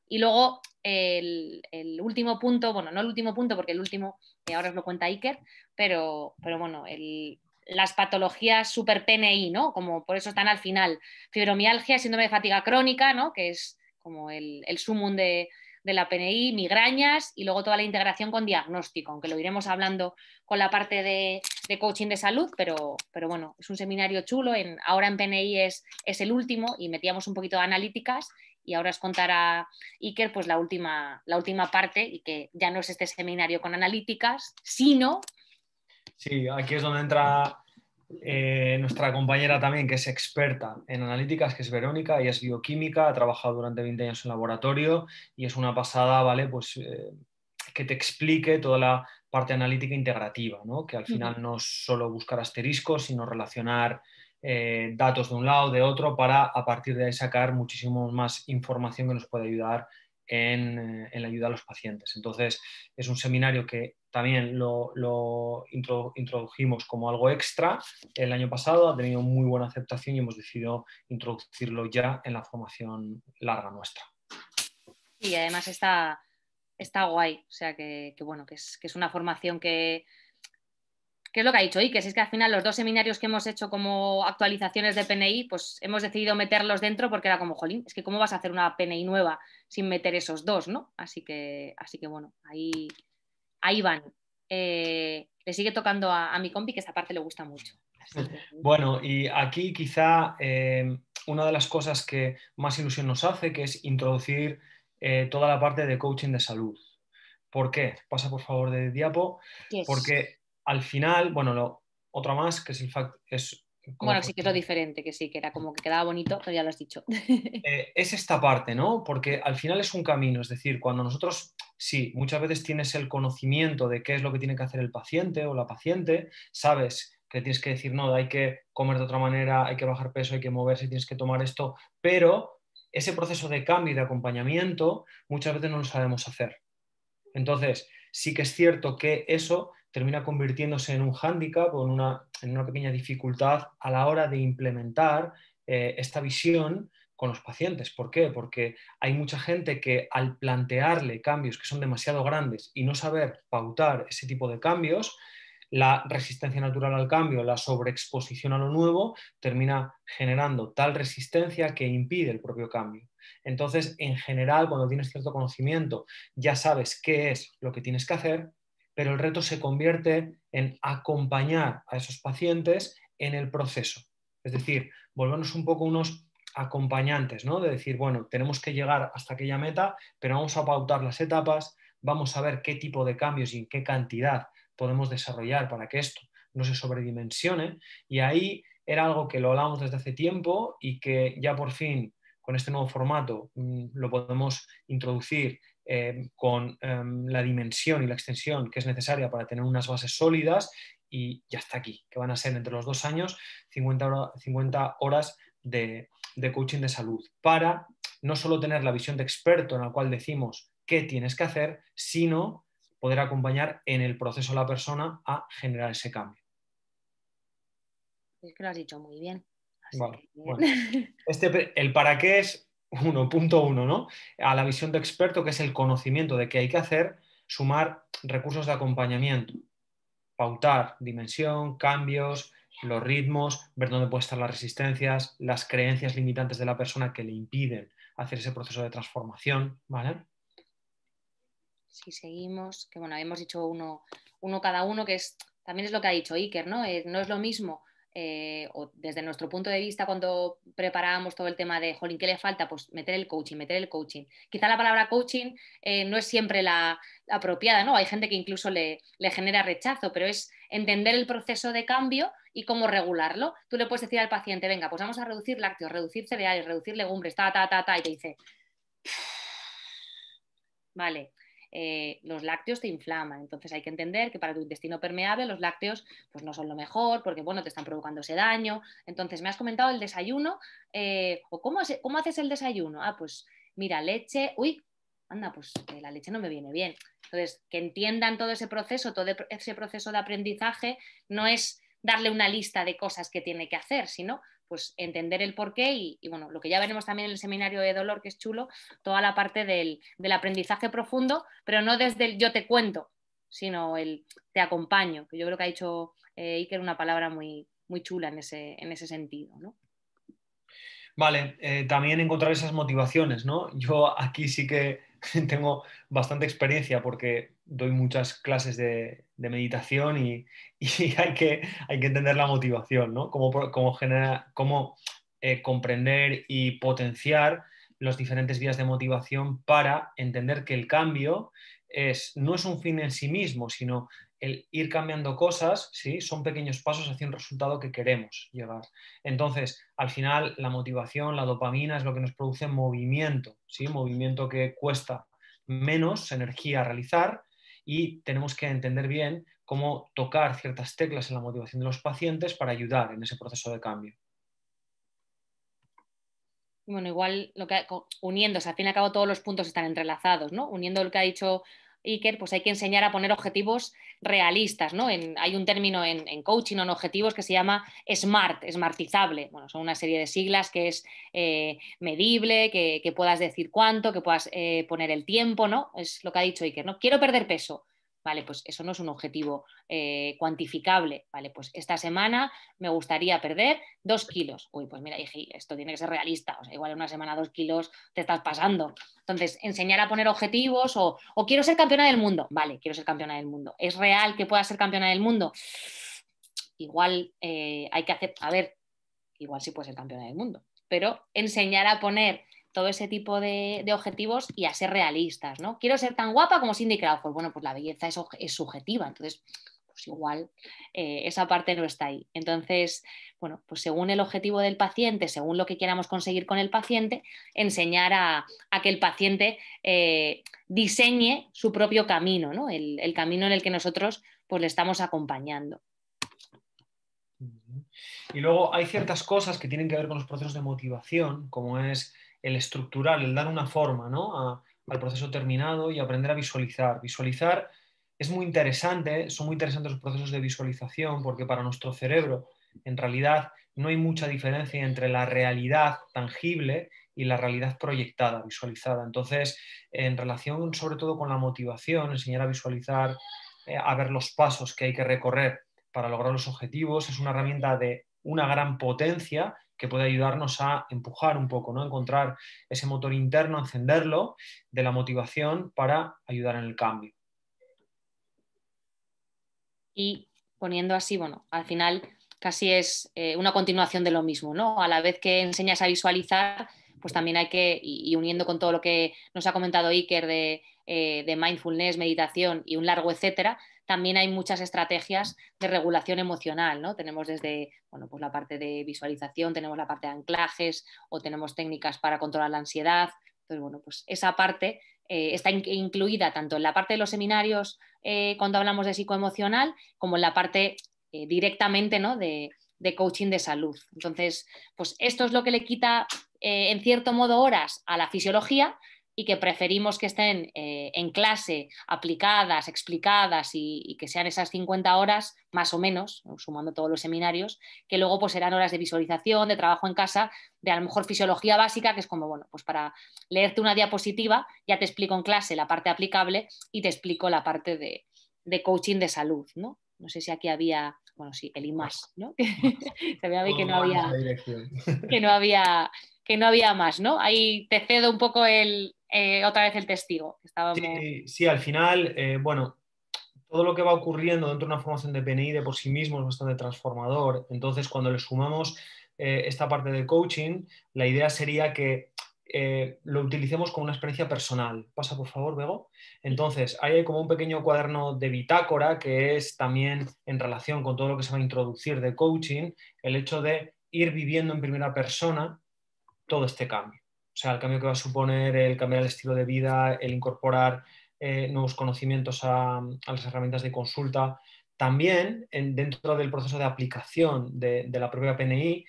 Y luego el, último punto, bueno, no el último punto porque el último y ahora os lo cuenta Iker, pero, pero bueno, el, las patologías super PNI, ¿no? Como por eso están al final. Fibromialgia, síndrome de fatiga crónica, ¿no? Que es como el, el sumum de, de la PNI, migrañas y luego toda la integración con diagnóstico, aunque lo iremos hablando con la parte de, de coaching de salud, pero, pero bueno, es un seminario chulo. En, ahora en PNI es, es el último y metíamos un poquito de analíticas y ahora os contará Iker pues la última, la última parte y que ya no es este seminario con analíticas, sino... Sí, aquí es donde entra eh, nuestra compañera también, que es experta en analíticas, que es Verónica, ella es bioquímica, ha trabajado durante 20 años en laboratorio y es una pasada, ¿vale? Pues eh, que te explique toda la parte analítica integrativa, que al final no es solo buscar asteriscos, sino relacionar eh, datos de un lado, de otro, para a partir de ahí sacar muchísimo más información que nos puede ayudar en, eh, la ayuda a los pacientes. Entonces, es un seminario que también lo, introdujimos como algo extra el año pasado, ha tenido muy buena aceptación y hemos decidido introducirlo ya en la formación larga nuestra. Y además está está guay. O sea que, bueno, que es, una formación que, qué es lo que ha dicho Ike, es que al final los dos seminarios que hemos hecho como actualizaciones de PNI, pues hemos decidido meterlos dentro porque era como, jolín, es que cómo vas a hacer una PNI nueva sin meter esos dos, ¿no? Así que, así que bueno, ahí, ahí van. Eh, le sigue tocando a, mi compi, que esta parte le gusta mucho. Bueno, y aquí quizá eh, una de las cosas que más ilusión nos hace, que es introducir eh, toda la parte de coaching de salud. ¿Por qué? Pasa por favor de diapo. Porque al final, bueno, lo, otra más, que es el fact, es bueno, sí que es lo diferente, que sí, que era como que quedaba bonito, pero ya lo has dicho. Eh, es esta parte, ¿no? Porque al final es un camino, es decir, cuando nosotros, sí, muchas veces tienes el conocimiento de qué es lo que tiene que hacer el paciente o la paciente, sabes que tienes que decir, no, hay que comer de otra manera, hay que bajar peso, hay que moverse, tienes que tomar esto, pero ese proceso de cambio y de acompañamiento muchas veces no lo sabemos hacer. Entonces, sí que es cierto que eso termina convirtiéndose en un hándicap o en una, pequeña dificultad a la hora de implementar eh, esta visión con los pacientes. ¿Por qué? Porque hay mucha gente que al plantearle cambios que son demasiado grandes y no saber pautar ese tipo de cambios, la resistencia natural al cambio, la sobreexposición a lo nuevo, termina generando tal resistencia que impide el propio cambio. Entonces, en general, cuando tienes cierto conocimiento, ya sabes qué es lo que tienes que hacer, pero el reto se convierte en acompañar a esos pacientes en el proceso. Es decir, volvernos un poco unos acompañantes, ¿no? De decir, bueno, tenemos que llegar hasta aquella meta, pero vamos a pautar las etapas, vamos a ver qué tipo de cambios y en qué cantidad podemos desarrollar para que esto no se sobredimensione. Y ahí era algo que lo hablábamos desde hace tiempo y que ya por fin con este nuevo formato mm, lo podemos introducir eh, con em, la dimensión y la extensión que es necesaria para tener unas bases sólidas y ya está aquí, que van a ser entre los dos años 50, 50 horas de, de coaching de salud para no solo tener la visión de experto en la cual decimos qué tienes que hacer, sino poder acompañar en el proceso a la persona a generar ese cambio. Es que lo has dicho muy bien. Este el para qué es 1.1, ¿no? A la visión de experto, que es el conocimiento de qué hay que hacer, sumar recursos de acompañamiento, pautar dimensión, cambios, los ritmos, ver dónde pueden estar las resistencias, las creencias limitantes de la persona que le impiden hacer ese proceso de transformación, ¿vale? si seguimos, que bueno, habíamos dicho uno, cada uno, que es también es lo que ha dicho Iker, ¿no? Eh, no es lo mismo, eh, o desde nuestro punto de vista, cuando preparábamos todo el tema de, jolín, ¿qué le falta? Pues meter el coaching, meter el coaching. Quizá la palabra coaching eh, no es siempre la, apropiada, ¿no? Hay gente que incluso le, le, genera rechazo, pero es entender el proceso de cambio y cómo regularlo. Tú le puedes decir al paciente, venga, pues vamos a reducir lácteos, reducir cereales, reducir legumbres, ta, ta, ta, ta, y te dice, vale, eh, los lácteos te inflaman. Entonces hay que entender que para tu intestino permeable los lácteos pues, no son lo mejor porque bueno, te están provocando ese daño. Entonces me has comentado el desayuno eh, cómo, haces el desayuno. Ah, pues mira, leche, uy, anda, pues eh, la leche no me viene bien. Entonces, que entiendan todo ese proceso, todo ese proceso de aprendizaje no es darle una lista de cosas que tiene que hacer, sino pues entender el porqué y, y, bueno, lo que ya veremos también en el seminario de dolor, que es chulo, toda la parte del, aprendizaje profundo, pero no desde el yo te cuento, sino el te acompaño, que yo creo que ha dicho eh, Iker una palabra muy, muy chula en ese, en ese sentido. Vale, eh, también encontrar esas motivaciones, ¿no? Yo aquí sí que tengo bastante experiencia porque doy muchas clases de, meditación y, hay, que, hay que entender la motivación, ¿no? Cómo, genera, cómo eh, comprender y potenciar los diferentes vías de motivación para entender que el cambio es, no es un fin en sí mismo, sino el ir cambiando cosas, ¿sí? son pequeños pasos hacia un resultado que queremos llegar. Entonces, al final, la motivación, la dopamina es lo que nos produce movimiento, ¿sí? movimiento que cuesta menos energía realizar y tenemos que entender bien cómo tocar ciertas teclas en la motivación de los pacientes para ayudar en ese proceso de cambio. Bueno, igual lo que uniéndose, al fin y al cabo todos los puntos están entrelazados, ¿no? Uniendo lo que ha dicho Iker, pues hay que enseñar a poner objetivos realistas, ¿no? hay un término en, coaching o en objetivos que se llama SMART, smartizable. Bueno, son una serie de siglas que es eh, medible, que, puedas decir cuánto, que puedas eh, poner el tiempo, ¿no? Es lo que ha dicho Iker, ¿no? Quiero perder peso. Vale, pues eso no es un objetivo eh, cuantificable. Vale, pues esta semana me gustaría perder dos kilos. Uy, pues mira, dije, esto tiene que ser realista. O sea, igual una semana dos kilos te estás pasando. Entonces, enseñar a poner objetivos o, quiero ser campeona del mundo. Vale, quiero ser campeona del mundo. ¿Es real que pueda ser campeona del mundo? Igual eh, hay que hacer, a ver, igual sí puede ser campeona del mundo. Pero enseñar a poner todo ese tipo de, objetivos y a ser realistas, ¿no? Quiero ser tan guapa como Cindy Pues Bueno, pues la belleza es, es subjetiva, entonces, pues igual eh, esa parte no está ahí. Entonces, bueno, pues según el objetivo del paciente, según lo que queramos conseguir con el paciente, enseñar a, que el paciente eh, diseñe su propio camino, ¿no? El, el, camino en el que nosotros pues le estamos acompañando. Y luego hay ciertas cosas que tienen que ver con los procesos de motivación, como es el estructural, el dar una forma ¿no? al proceso terminado y aprender a visualizar. Visualizar es muy interesante, son muy interesantes los procesos de visualización porque para nuestro cerebro en realidad no hay mucha diferencia entre la realidad tangible y la realidad proyectada, visualizada. Entonces, en relación sobre todo con la motivación, enseñar a visualizar, eh, a ver los pasos que hay que recorrer para lograr los objetivos, es una herramienta de una gran potencia que puede ayudarnos a empujar un poco, ¿no? encontrar ese motor interno, encenderlo de la motivación para ayudar en el cambio. Y poniendo así, bueno, al final casi es eh, una continuación de lo mismo, ¿no? A la vez que enseñas a visualizar, pues también hay que, y, uniendo con todo lo que nos ha comentado Iker de, eh, de mindfulness, meditación y un largo etcétera, también hay muchas estrategias de regulación emocional, ¿no? Tenemos desde, bueno, pues la parte de visualización, tenemos la parte de anclajes o tenemos técnicas para controlar la ansiedad. Entonces, bueno, pues esa parte eh, está incluida tanto en la parte de los seminarios eh, cuando hablamos de psicoemocional como en la parte eh, directamente ¿no? de, de, coaching de salud. Entonces, pues esto es lo que le quita en cierto modo horas a la fisiología, y que preferimos que estén eh, en clase, aplicadas, explicadas y, que sean esas 50 horas, más o menos, sumando todos los seminarios, que luego pues serán horas de visualización, de trabajo en casa, de a lo mejor fisiología básica, que es como, bueno, pues para leerte una diapositiva, ya te explico en clase la parte aplicable y te explico la parte de, coaching de salud, ¿no? No sé si aquí había bueno, sí, el IMAS, ¿no? Se veía que que no había que no había más, ¿no? Ahí te cedo un poco el, eh, otra vez el testigo. Estábamos... Sí, al final, eh, bueno, todo lo que va ocurriendo dentro de una formación de PNI de por sí mismo es bastante transformador. Entonces, cuando le sumamos eh, esta parte del coaching, la idea sería que lo utilicemos como una experiencia personal. Pasa, por favor, Bego. Entonces, hay como un pequeño cuaderno de bitácora que es también en relación con todo lo que se va a introducir de coaching, el hecho de ir viviendo en primera persona todo este cambio. O sea, el cambio que va a suponer el cambiar el estilo de vida, el incorporar eh, nuevos conocimientos a, las herramientas de consulta. También dentro del proceso de aplicación de, de la propia PNI,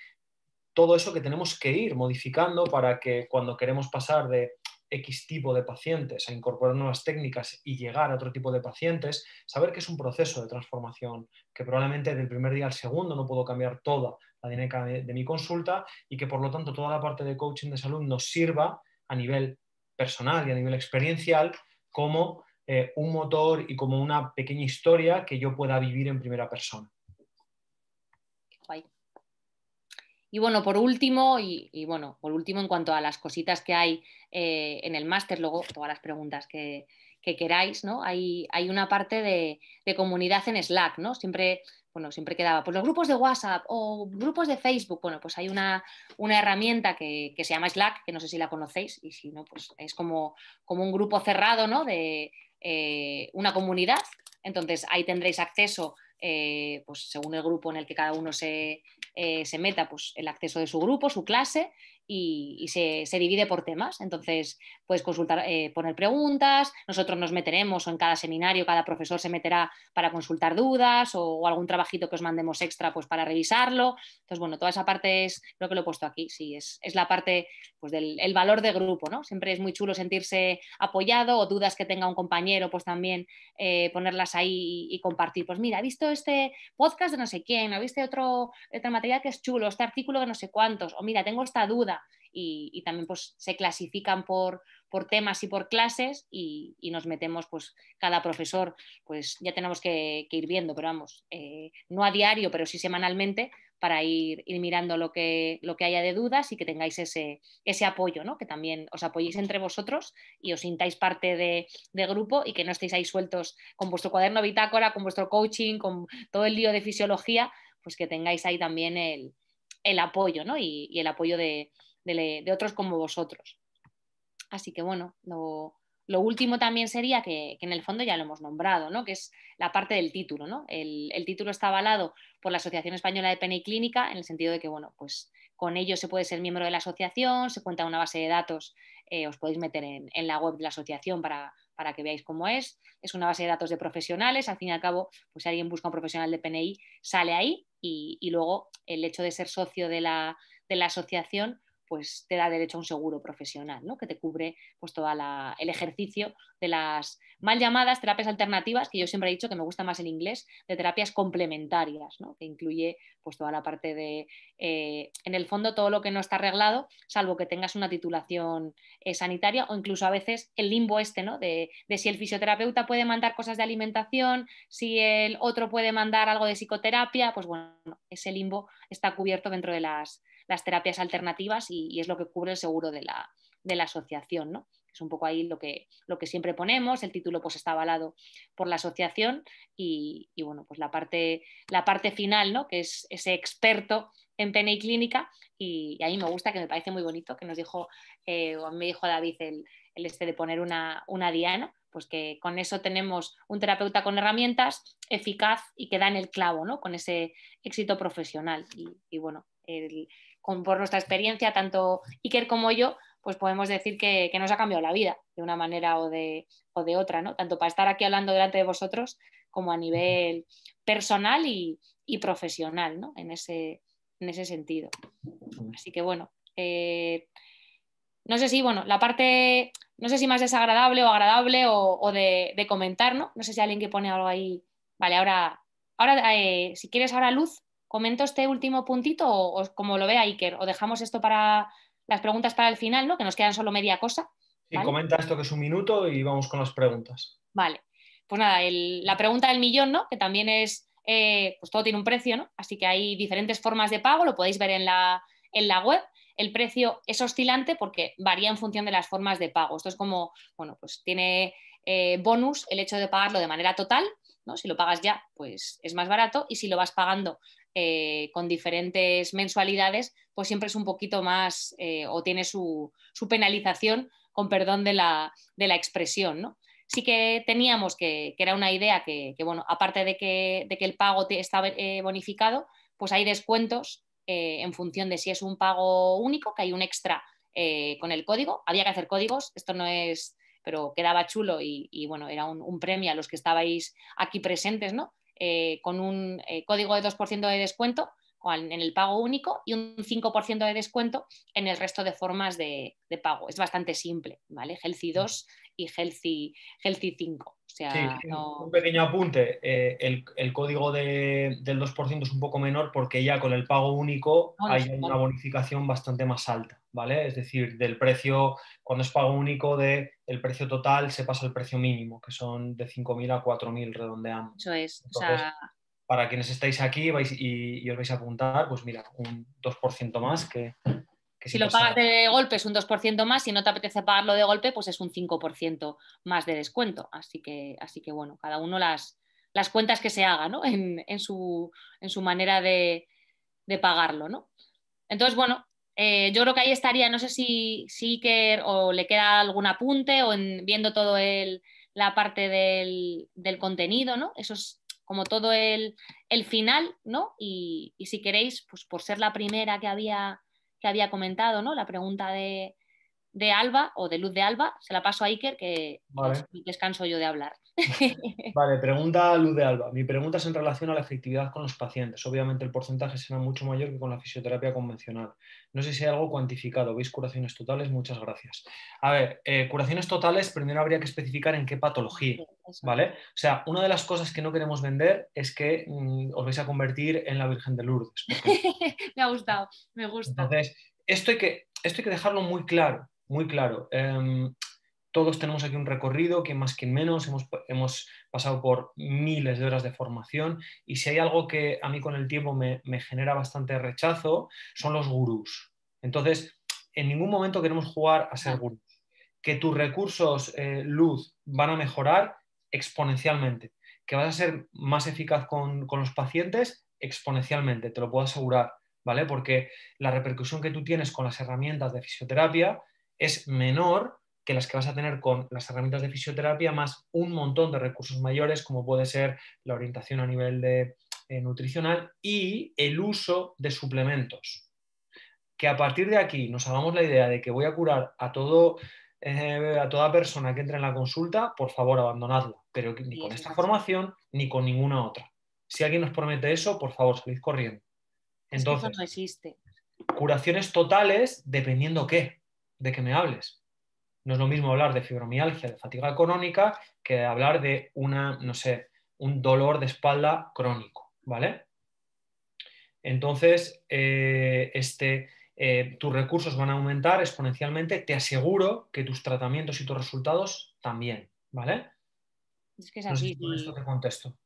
todo eso que tenemos que ir modificando para que cuando queremos pasar de X tipo de pacientes, a incorporar nuevas técnicas y llegar a otro tipo de pacientes, saber que es un proceso de transformación, que probablemente del primer día al segundo no puedo cambiar toda la dinámica de, mi consulta y que por lo tanto toda la parte de coaching de salud nos sirva a nivel personal y a nivel experiencial como eh, un motor y como una pequeña historia que yo pueda vivir en primera persona. Y bueno, por último, y, bueno, por último, en cuanto a las cositas que hay eh, en el máster, luego todas las preguntas que, queráis, ¿no? Hay, una parte de, de, comunidad en Slack, ¿no? Siempre bueno, siempre quedaba, pues los grupos de WhatsApp o grupos de Facebook, bueno, pues hay una, herramienta que, se llama Slack, que no sé si la conocéis, y si no, pues es como, un grupo cerrado, ¿no? De eh, una comunidad, entonces ahí tendréis acceso, eh, pues según el grupo en el que cada uno se, eh, se meta, pues el acceso de su grupo, su clase, y, se, divide por temas. Entonces, puedes consultar, eh, poner preguntas, nosotros nos meteremos o en cada seminario cada profesor se meterá para consultar dudas o, algún trabajito que os mandemos extra pues para revisarlo. Entonces, bueno, toda esa parte es, lo que lo he puesto aquí, sí, es, la parte pues del valor de grupo, ¿no? Siempre es muy chulo sentirse apoyado o dudas que tenga un compañero, pues también eh, ponerlas ahí y, compartir. Pues mira, he visto este podcast de no sé quién, ha visto otro, otro material que es chulo, este artículo de no sé cuántos, o mira, tengo esta duda, y, también pues, se clasifican por, por temas y por clases y, nos metemos, pues cada profesor, pues ya tenemos que, ir viendo, pero vamos, eh, no a diario, pero sí semanalmente para ir, mirando lo que, lo que haya de dudas y que tengáis ese, ese apoyo, que también os apoyéis entre vosotros y os sintáis parte de, grupo y que no estéis ahí sueltos con vuestro cuaderno bitácora, con vuestro coaching, con todo el lío de fisiología, pues que tengáis ahí también el, apoyo y el apoyo de, de, otros como vosotros. Así que bueno, lo, último también sería que, en el fondo ya lo hemos nombrado, ¿no? que es la parte del título. ¿no? El, título está avalado por la Asociación Española de PNI Clínica en el sentido de que bueno, pues con ellos se puede ser miembro de la asociación, se cuenta una base de datos, eh, os podéis meter en, la web de la asociación para, que veáis cómo es. Es una base de datos de profesionales, al fin y al cabo, pues si alguien busca un profesional de PNI, sale ahí y, luego el hecho de ser socio de la, de la asociación pues te da derecho a un seguro profesional, que te cubre pues, todo el ejercicio de las mal llamadas terapias alternativas, que yo siempre he dicho que me gusta más en inglés, de terapias complementarias, ¿no? que incluye pues, toda la parte de, eh, en el fondo, todo lo que no está arreglado, salvo que tengas una titulación eh, sanitaria o incluso a veces el limbo este, ¿no? de si el fisioterapeuta puede mandar cosas de alimentación, si el otro puede mandar algo de psicoterapia, pues bueno, ese limbo está cubierto dentro de las las terapias alternativas y, es lo que cubre el seguro de la, asociación, ¿no? Es un poco ahí lo que, lo que siempre ponemos, el título pues está avalado por la asociación y, bueno, pues la parte, la parte final, ¿no? Que es ese experto en pene y clínica y, ahí me gusta, que me parece muy bonito, que nos dijo, eh, o me dijo David el, este de poner una, una diana, pues que con eso tenemos un terapeuta con herramientas eficaz y que da en el clavo, ¿no? Con ese éxito profesional y bueno, el por nuestra experiencia, tanto Iker como yo, pues podemos decir que, nos ha cambiado la vida de una manera o de, o de otra, ¿no? Tanto para estar aquí hablando delante de vosotros como a nivel personal y, profesional, ¿no? En ese, en ese sentido. Así que bueno, eh, no sé si, bueno, la parte, no sé si más desagradable o agradable o, de, comentar, ¿no? No sé si alguien que pone algo ahí. Vale, ahora, ahora eh, si quieres ahora luz, comento este último puntito o, como lo vea Iker, o dejamos esto para las preguntas para el final, ¿no? Que nos quedan solo media cosa. sí, comenta esto que es un minuto y vamos con las preguntas. Vale. Pues nada, la pregunta del millón, ¿no? Que también es, eh, pues todo tiene un precio, ¿no? Así que hay diferentes formas de pago, lo podéis ver en la, web el precio es oscilante porque varía en función de las formas de pago. Esto es como, bueno, pues tiene eh, bonus el hecho de pagarlo de manera total, ¿no? Si lo pagas ya, pues es más barato y si lo vas pagando eh, con diferentes mensualidades, pues siempre es un poquito más eh, o tiene su, penalización, con perdón de la, expresión. ¿no? Sí que teníamos que, era una idea que, bueno, aparte de que, el pago estaba está eh, bonificado, pues hay descuentos en función de si es un pago único, que hay un extra con el código. Había que hacer códigos, esto no es pero quedaba chulo y, bueno, era un, un, premio a los que estabais aquí presentes, ¿no? Eh, con un eh, código de 2% de descuento en el pago único y un 5% de descuento en el resto de formas de, de pago. Es bastante simple, ¿vale? Healthy 2 y Healthy, Healthy 5. sea, Un pequeño apunte, eh, el, código del 2% es un poco menor porque ya con el pago único hay una bonificación bastante más alta, ¿vale? Es decir, del precio, cuando es pago único, de, el precio total se pasa al precio mínimo, que son de 5.000 a 4.000 redondeando. Eso es, o sea... Para quienes estáis aquí vais y, y, os vais a apuntar, pues mira, un 2% más que, si lo pagas de golpe es un 2% más, si no te apetece pagarlo de golpe, pues es un 5% más de descuento. Así que, así que bueno, cada uno las, las cuentas que se haga en, su, manera de, pagarlo. Entonces, bueno, eh, yo creo que ahí estaría, no sé si, si o le queda algún apunte o viendo todo la parte del, contenido, ¿no? Eso es como todo el, final, ¿no? Y, y si queréis, pues por ser la primera que había que había comentado, ¿no? La pregunta de, de Alba o de Luz de Alba, se la paso a Iker, que descanso yo de hablar. Vale, pregunta Luz de Alba. Mi pregunta es en relación a la efectividad con los pacientes. Obviamente el porcentaje será mucho mayor que con la fisioterapia convencional. No sé si hay algo cuantificado. ¿Veis curaciones totales? Muchas gracias. A ver, eh, curaciones totales, primero habría que especificar en qué patología. ¿Vale? O sea, una de las cosas que no queremos vender es que mm, os vais a convertir en la Virgen de Lourdes. me ha gustado, me gusta. Entonces, esto hay que, esto hay que dejarlo muy claro, muy claro. Em, todos tenemos aquí un recorrido, que más, quien menos, hemos, pasado por miles de horas de formación y si hay algo que a mí con el tiempo me, genera bastante rechazo, son los gurús. Entonces, en ningún momento queremos jugar a ser gurús. Que tus recursos, eh, luz, van a mejorar exponencialmente. Que vas a ser más eficaz con, con los pacientes exponencialmente, te lo puedo asegurar, ¿vale? Porque la repercusión que tú tienes con las herramientas de fisioterapia es menor que las que vas a tener con las herramientas de fisioterapia, más un montón de recursos mayores, como puede ser la orientación a nivel de, eh, nutricional y el uso de suplementos. Que a partir de aquí nos hagamos la idea de que voy a curar a todo eh, a toda persona que entre en la consulta, por favor, abandonadla. Pero ni con esta formación ni con ninguna otra. Si alguien nos promete eso, por favor, salid corriendo. Entonces, no existe. curaciones totales, dependiendo qué, de que me hables. No es lo mismo hablar de fibromialgia, de fatiga crónica, que hablar de una, no sé, un dolor de espalda crónico, ¿vale? Entonces, eh, este, eh, tus recursos van a aumentar exponencialmente. Te aseguro que tus tratamientos y tus resultados también, ¿vale? Es que es así. No sé si contesto.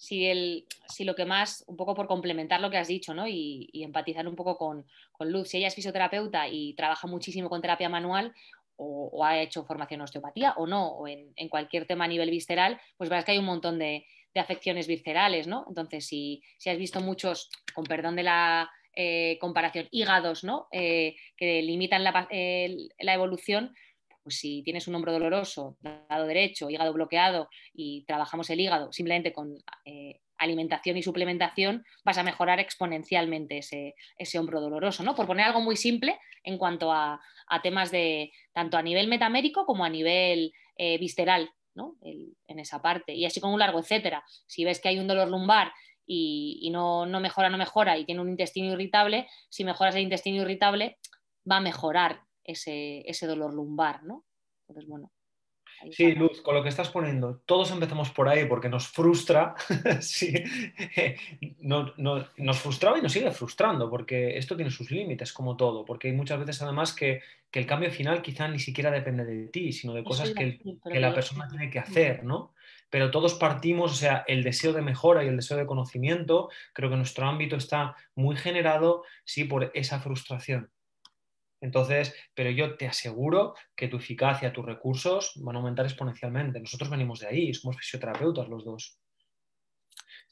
Si, el, lo que más, un poco por complementar lo que has dicho, Y, empatizar un poco con, con, Luz. Si ella es fisioterapeuta y trabaja muchísimo con terapia manual, o, ha hecho formación en osteopatía o no, o en, cualquier tema a nivel visceral, pues verás que hay un montón de, afecciones viscerales, ¿no? Entonces, si, has visto muchos, con perdón de la eh, comparación, hígados, ¿no? Eh, que limitan la, evolución, pues si tienes un hombro doloroso, lado derecho, hígado bloqueado y trabajamos el hígado simplemente con eh, alimentación y suplementación, vas a mejorar exponencialmente ese, hombro doloroso, ¿no? Por poner algo muy simple en cuanto a, temas de tanto a nivel metamérico como a nivel eh, visceral, ¿no? en esa parte. Y así con un largo etcétera. Si ves que hay un dolor lumbar y, no, mejora, no mejora y tiene un intestino irritable, si mejoras el intestino irritable, va a mejorar ese, ese dolor lumbar, ¿no? Entonces, bueno, Sí, Luz, con lo que estás poniendo, todos empezamos por ahí porque nos frustra, sí, no, nos frustraba y nos sigue frustrando porque esto tiene sus límites como todo, porque hay muchas veces además que, el cambio final quizá ni siquiera depende de ti, sino de cosas que, la persona tiene que hacer, ¿no? Pero todos partimos, o sea, el deseo de mejora y el deseo de conocimiento, creo que nuestro ámbito está muy generado, sí, por esa frustración. Entonces, pero yo te aseguro que tu eficacia, tus recursos van a aumentar exponencialmente. Nosotros venimos de ahí, somos fisioterapeutas los dos.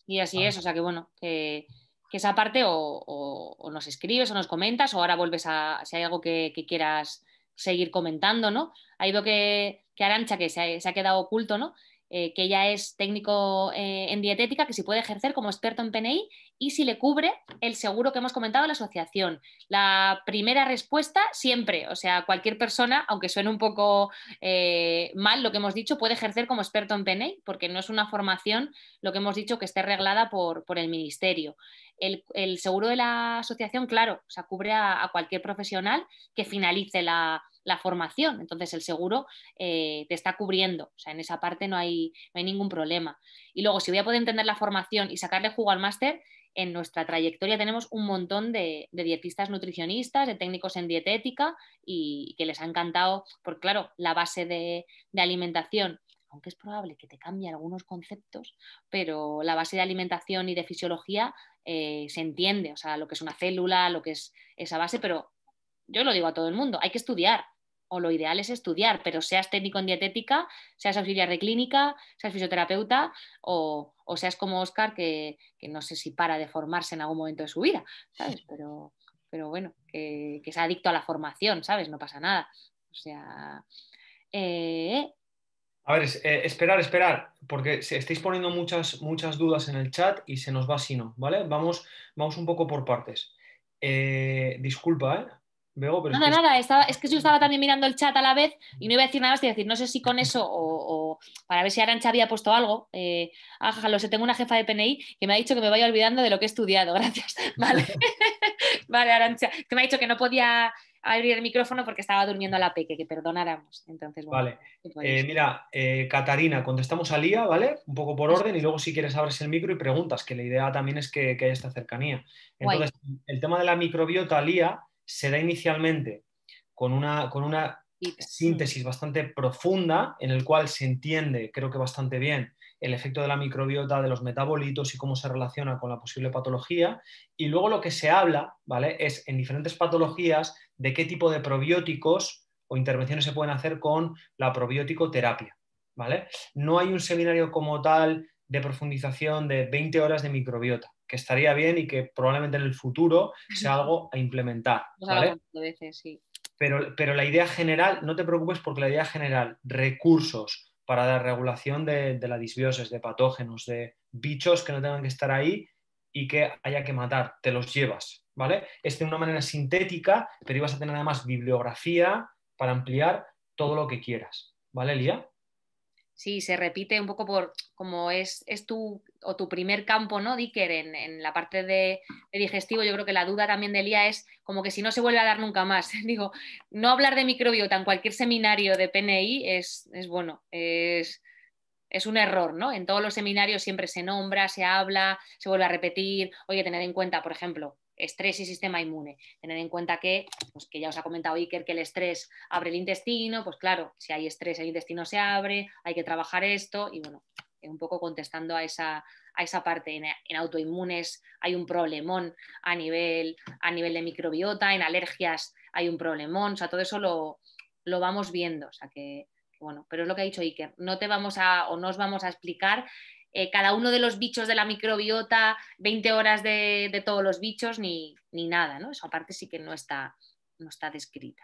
Y así ah. es, o sea que bueno, que, esa parte o, nos escribes o nos comentas o ahora vuelves a, si hay algo que, quieras seguir comentando, ¿no? Ha ido que, que Arancha, que se ha, se ha, quedado oculto, ¿no? Eh, que ya es técnico eh, en dietética, que si puede ejercer como experto en PNI y si le cubre el seguro que hemos comentado a la asociación. La primera respuesta siempre, o sea, cualquier persona, aunque suene un poco eh, mal lo que hemos dicho, puede ejercer como experto en PNI, porque no es una formación, lo que hemos dicho, que esté reglada por el ministerio el, seguro de la asociación, claro, se cubre a, cualquier profesional que finalice la, formación. Entonces el seguro eh, te está cubriendo. O sea, en esa parte no hay, ningún problema. Y luego, si voy a poder entender la formación y sacarle jugo al máster, en nuestra trayectoria tenemos un montón de, dietistas nutricionistas, de técnicos en dietética y, que les ha encantado, porque claro, la base de alimentación aunque es probable que te cambie algunos conceptos, pero la base de alimentación y de fisiología eh, se entiende, o sea, lo que es una célula, lo que es esa base, pero yo lo digo a todo el mundo, hay que estudiar, o lo ideal es estudiar, pero seas técnico en dietética, seas auxiliar de clínica, seas fisioterapeuta o, seas como Oscar, que, no sé si para de formarse en algún momento de su vida, ¿sabes? Pero, pero bueno, que, sea adicto a la formación, ¿sabes? No pasa nada. O sea, eh, a ver, eh, esperar, esperar, porque estáis poniendo muchas, muchas dudas en el chat y se nos va sino, ¿vale? Vamos, vamos un poco por partes. Eh, disculpa, ¿eh? pero nada, es nada, es que yo estaba también mirando el chat a la vez y no iba a decir nada más, decir, no sé si con eso o, para ver si Arancha había puesto algo. Eh, ah, ajá, lo sé, tengo una jefa de PNI que me ha dicho que me vaya olvidando de lo que he estudiado, gracias. Vale, vale Arancha, que me ha dicho que no podía abrir el micrófono porque estaba durmiendo la peque, que perdonáramos. Entonces, vale. Eh, mira, eh, Catarina, contestamos a Lía, ¿vale? Un poco por orden y luego si quieres abres el micro y preguntas, que la idea también es que, que haya esta cercanía. Entonces, el tema de la microbiota, Lía, se da inicialmente con una, con una síntesis bastante profunda en el cual se entiende, creo que bastante bien, el efecto de la microbiota, de los metabolitos y cómo se relaciona con la posible patología. Y luego lo que se habla, ¿vale? Es en diferentes patologías de qué tipo de probióticos o intervenciones se pueden hacer con la probiótico-terapia, ¿vale? No hay un seminario como tal de profundización de 20 horas de microbiota, que estaría bien y que probablemente en el futuro sea algo a implementar, Pero, pero la idea general, no te preocupes porque la idea general, recursos, para la regulación de, la disbiosis, de patógenos, de bichos que no tengan que estar ahí y que haya que matar, te los llevas, ¿vale? Es de una manera sintética, pero ibas a tener además bibliografía para ampliar todo lo que quieras, ¿vale, Lía? Sí, se repite un poco por como es, es tu o tu primer campo, ¿no? Dicker, en, la parte de, digestivo, yo creo que la duda también de Lía es como que si no se vuelve a dar nunca más. Digo, no hablar de microbiota en cualquier seminario de PNI es, bueno, es, es un error, ¿no? En todos los seminarios siempre se nombra, se habla, se vuelve a repetir, oye, tener en cuenta, por ejemplo, estrés y sistema inmune. Tened en cuenta que, pues que ya os ha comentado Iker que el estrés abre el intestino, pues claro, si hay estrés el intestino se abre, hay que trabajar esto y bueno, eh, un poco contestando a esa, a esa parte. En, autoinmunes hay un problemón a nivel, a nivel de microbiota, en alergias hay un problemón, o sea, todo eso lo, lo vamos viendo, o sea que, bueno, pero es lo que ha dicho Iker, no te vamos a o no os vamos a explicar eh, cada uno de los bichos de la microbiota, 20 horas de, todos los bichos, ni, nada, ¿no? Eso aparte sí que no está, no está descrita.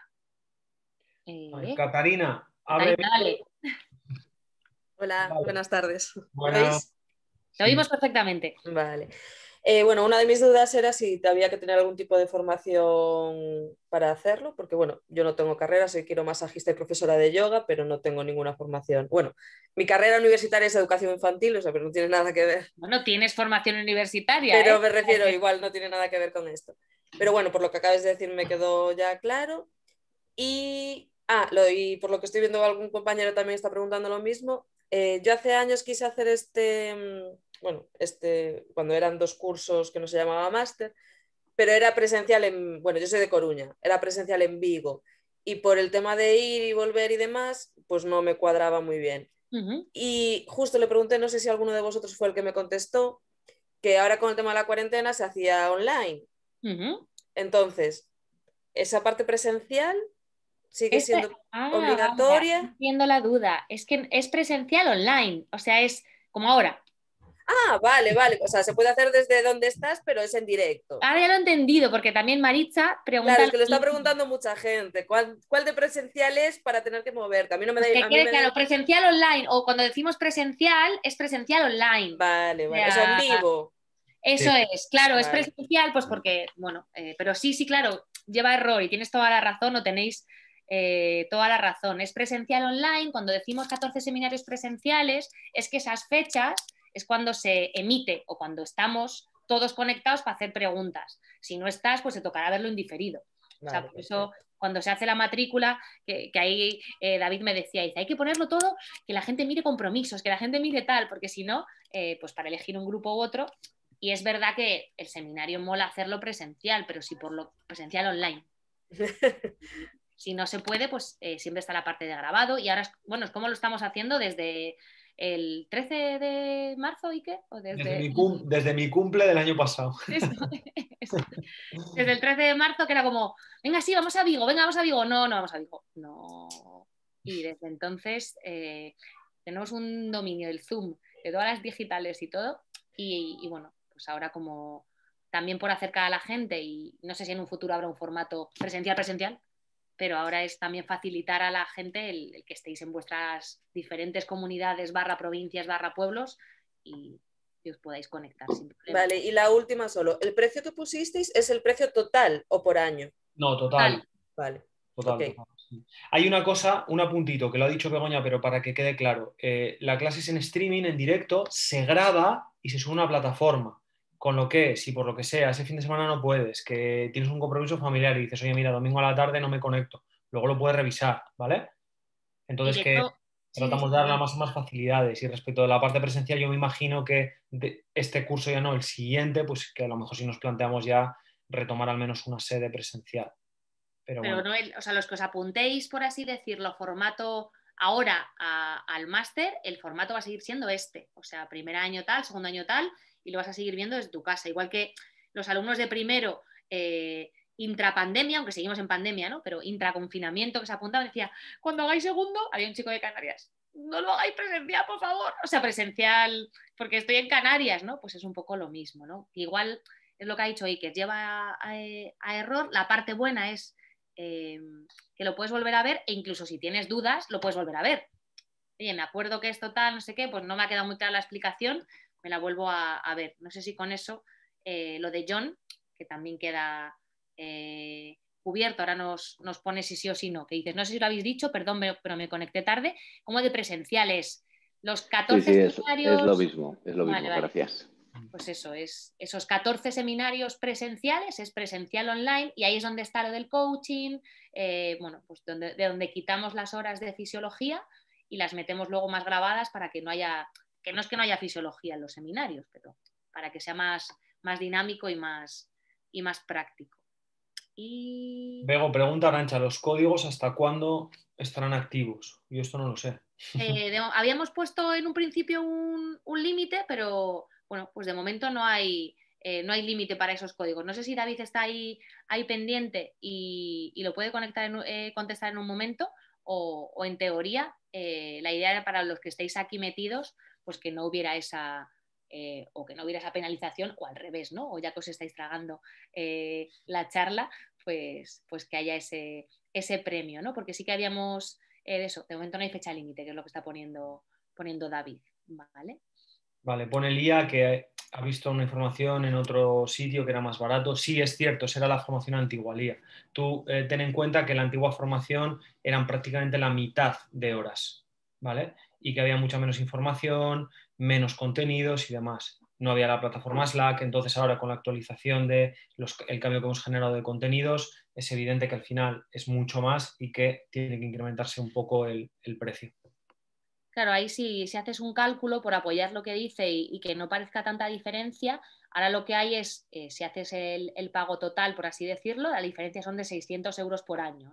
Eh, Catarina, abre... Hola, buenas tardes. Buenas. ¿Lo oímos perfectamente? Vale. Eh, bueno, una de mis dudas era si había que tener algún tipo de formación para hacerlo, porque bueno, yo no tengo carrera, soy quiero masajista y profesora de yoga, pero no tengo ninguna formación. Bueno, mi carrera universitaria es educación infantil, o sea, pero no tiene nada que ver. Bueno, tienes formación universitaria. ¿eh? Pero me refiero, igual no tiene nada que ver con esto. Pero bueno, por lo que acabas de decir me quedó ya claro. Y, ah, y por lo que estoy viendo algún compañero también está preguntando lo mismo. Eh, yo hace años quise hacer este mm, bueno, este, cuando eran dos cursos que no se llamaba máster, pero era presencial en, bueno, yo soy de Coruña, era presencial en Vigo. Y por el tema de ir y volver y demás, pues no me cuadraba muy bien. Y justo le pregunté, no sé si alguno de vosotros fue el que me contestó, que ahora con el tema de la cuarentena se hacía online. Entonces, esa parte presencial sigue este, siendo ah, obligatoria. Viendo la duda. Es que es presencial online, o sea, es como ahora, Ah, vale, vale. O sea, se puede hacer desde donde estás, pero es en directo. Ahora ya lo he entendido, porque también Maritza pregunta. Claro, que lo está preguntando mucha gente. ¿Cuál, de presencial es para tener que mover? A mí no me pues da que claro, presencial online. O cuando decimos presencial, es presencial online. Vale, vale. es en vivo. Eso es, claro, es presencial, pues porque, bueno, eh, pero sí, sí, claro, lleva error y tienes toda la razón o tenéis eh, toda la razón. Es presencial online, cuando decimos 14 seminarios presenciales, es que esas fechas es cuando se emite o cuando estamos todos conectados para hacer preguntas. Si no estás, pues se tocará verlo indiferido. o sea, por eso cuando se hace la matrícula, que, que ahí eh, David me decía, dice, hay que ponerlo todo, que la gente mire compromisos, que la gente mire tal, porque si no, eh, pues para elegir un grupo u otro. Y es verdad que el seminario mola hacerlo presencial, pero sí por lo presencial online. si no se puede, pues eh, siempre está la parte de grabado. Y ahora, bueno, es como lo estamos haciendo desde, el 13 de marzo, ¿y qué? desde... mi cumple del año pasado. Desde el 13 de marzo que era como, venga, sí, vamos a Vigo, venga, vamos a Vigo, no, no, vamos a Vigo, no. Y desde entonces eh, tenemos un dominio del Zoom, de todas las digitales y todo, y, y bueno, pues ahora como también por acercar a la gente y no sé si en un futuro habrá un formato presencial presencial pero ahora es también facilitar a la gente el, que estéis en vuestras diferentes comunidades, barra provincias, barra pueblos y os podáis conectar. Vale, y la última solo. ¿El precio que pusisteis es el precio total o por año? No, total. Vale. Total, Hay una cosa, un apuntito que lo ha dicho Begoña, pero para que quede claro. Eh, la clase es en streaming, en directo, se graba y se sube a una plataforma. Con lo que, si por lo que sea, ese fin de semana no puedes, que tienes un compromiso familiar y dices, oye, mira, domingo a la tarde no me conecto, luego lo puedes revisar, ¿vale? Entonces, que tratamos de darle más, más facilidades. Y respecto de la parte presencial, yo me imagino que este curso ya no, el siguiente, pues que a lo mejor si nos planteamos ya retomar al menos una sede presencial. Pero, bueno. no, o sea, los que os apuntéis, por así decirlo, formato ahora al máster, el formato va a seguir siendo este. O sea, primer año tal, segundo año tal, y lo vas a seguir viendo desde tu casa. Igual que los alumnos de primero, eh, intrapandemia, aunque seguimos en pandemia, ¿no? Pero intraconfinamiento que se apuntaba, decía, cuando hagáis segundo, había un chico de Canarias, no lo hagáis presencial, por favor. O sea, presencial, porque estoy en Canarias, ¿no? Pues es un poco lo mismo, ¿no? Igual es lo que ha dicho que lleva a, error. La parte buena es eh, que lo puedes volver a ver e incluso si tienes dudas, lo puedes volver a ver. y me acuerdo que esto tal, no sé qué, pues no me ha quedado muy clara la explicación, me la vuelvo a, ver. No sé si con eso eh, lo de John, que también queda eh, cubierto, ahora nos, pone si sí o si no, que dices, no sé si lo habéis dicho, perdón, pero me conecté tarde, como de presenciales, los 14 es, seminarios... Es, lo mismo, es lo mismo, gracias. Pues eso, es esos 14 seminarios presenciales, es presencial online y ahí es donde está lo del coaching, eh, bueno, pues de donde quitamos las horas de fisiología y las metemos luego más grabadas para que no haya que no es que no haya fisiología en los seminarios, pero para que sea más, más dinámico y más, y más práctico. Y... Bego, pregunta Arancha, ¿los códigos hasta cuándo estarán activos? Yo esto no lo sé. Eh, habíamos puesto en un principio un, límite, pero bueno, pues de momento eh, no hay, límite para esos códigos. No sé si David está ahí, ahí pendiente y, lo puede conectar eh, contestar en un momento o, o en teoría. la idea era para los que estéis aquí metidos, pues que no hubiera esa, eh, o que no hubiera esa penalización, o al revés, ¿no? O ya que os estáis tragando eh, la charla, pues, pues que haya ese, ese premio, ¿no? Porque sí que habíamos, eh, eso, de momento no hay fecha límite, que es lo que está poniendo, poniendo David, ¿vale? Vale, pone Lía que ha visto una información en otro sitio que era más barato. Sí, es cierto, será la formación antigua, Lía. Tú ten en cuenta que la antigua formación eran prácticamente la mitad de horas, ¿vale? y que había mucha menos información, menos contenidos y demás. No había la plataforma Slack, entonces ahora con la actualización del ...el cambio que hemos generado de contenidos, es evidente que al final es mucho más y que tiene que incrementarse un poco el, precio. Claro, ahí sí, si haces un cálculo por apoyar lo que dice y, que no parezca tanta diferencia, ahora lo que hay es, eh, si haces el, pago total, por así decirlo, la diferencia son de 600 euros por año.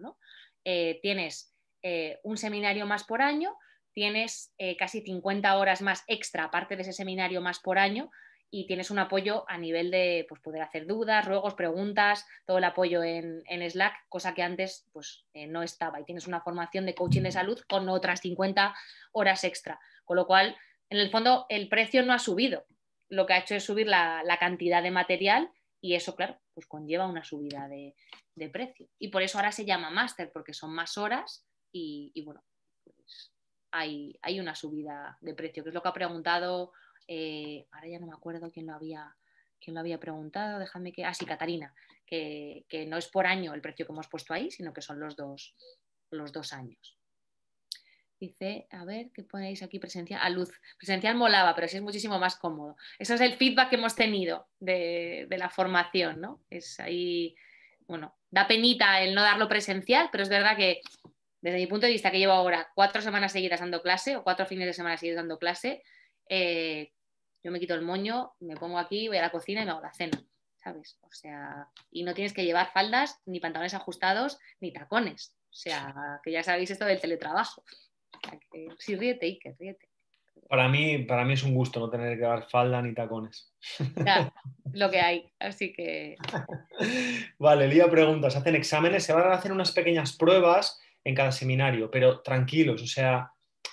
Eh, tienes eh, un seminario más por año, tienes eh, casi 50 horas más extra, aparte de ese seminario más por año, y tienes un apoyo a nivel de pues, poder hacer dudas, ruegos, preguntas, todo el apoyo en, Slack, cosa que antes pues, eh, no estaba. Y tienes una formación de coaching de salud con otras 50 horas extra. Con lo cual, en el fondo, el precio no ha subido. Lo que ha hecho es subir la, cantidad de material y eso, claro, pues conlleva una subida de, precio. Y por eso ahora se llama máster, porque son más horas y, y bueno, pues hay, una subida de precio, que es lo que ha preguntado, eh, ahora ya no me acuerdo quién lo había, quién lo había preguntado, déjame que, ah, sí, Catarina, que, no es por año el precio que hemos puesto ahí, sino que son los dos, los dos años. Dice, a ver, ¿qué ponéis aquí? Presencial, a luz. Presencial molaba, pero sí es muchísimo más cómodo. Eso es el feedback que hemos tenido de, de la formación, ¿no? Es ahí, bueno, da penita el no darlo presencial, pero es verdad que desde mi punto de vista que llevo ahora cuatro semanas seguidas dando clase o cuatro fines de semana seguidas dando clase, eh, yo me quito el moño, me pongo aquí, voy a la cocina y me hago la cena, ¿sabes? O sea, y no tienes que llevar faldas, ni pantalones ajustados, ni tacones. O sea, que ya sabéis esto del teletrabajo. sí, ríete, que ríete. Para mí, para mí es un gusto no tener que llevar falda ni tacones. Claro, lo que hay, así que. Vale, Lía preguntas. Hacen exámenes, se van a hacer unas pequeñas pruebas en cada seminario, pero tranquilos, o sea,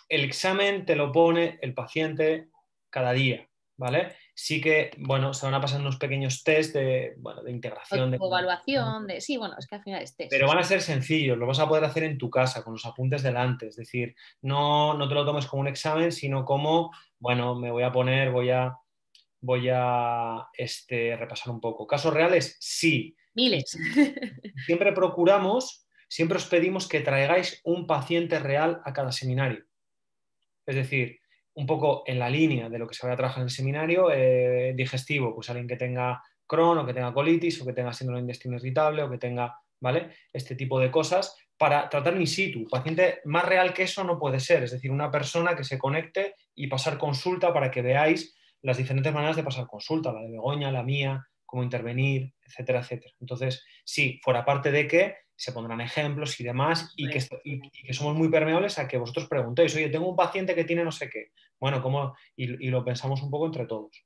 el examen te lo pone el paciente cada día, ¿vale? Sí que, bueno, se van a pasar unos pequeños test de, bueno, de integración. De evaluación, de... Sí, bueno, es que al final es test. Pero van a ser sencillos, lo vas a poder hacer en tu casa, con los apuntes delante. Es decir, no, no te lo tomes como un examen, sino como, bueno, me voy a poner, voy a, voy a este, repasar un poco. ¿Casos reales? Sí. Miles. Siempre procuramos siempre os pedimos que traigáis un paciente real a cada seminario. Es decir, un poco en la línea de lo que se va a trabajar en el seminario, eh, digestivo, pues alguien que tenga Crohn o que tenga colitis o que tenga síndrome de intestino irritable o que tenga, ¿vale? Este tipo de cosas para tratar in situ. Paciente más real que eso no puede ser, es decir, una persona que se conecte y pasar consulta para que veáis las diferentes maneras de pasar consulta, la de Begoña, la mía, cómo intervenir, etcétera, etcétera. Entonces, sí, fuera parte de que se pondrán ejemplos y demás, y que, somos muy permeables a que vosotros preguntéis, oye, tengo un paciente que tiene no sé qué. Bueno, ¿cómo? Y, lo pensamos un poco entre todos.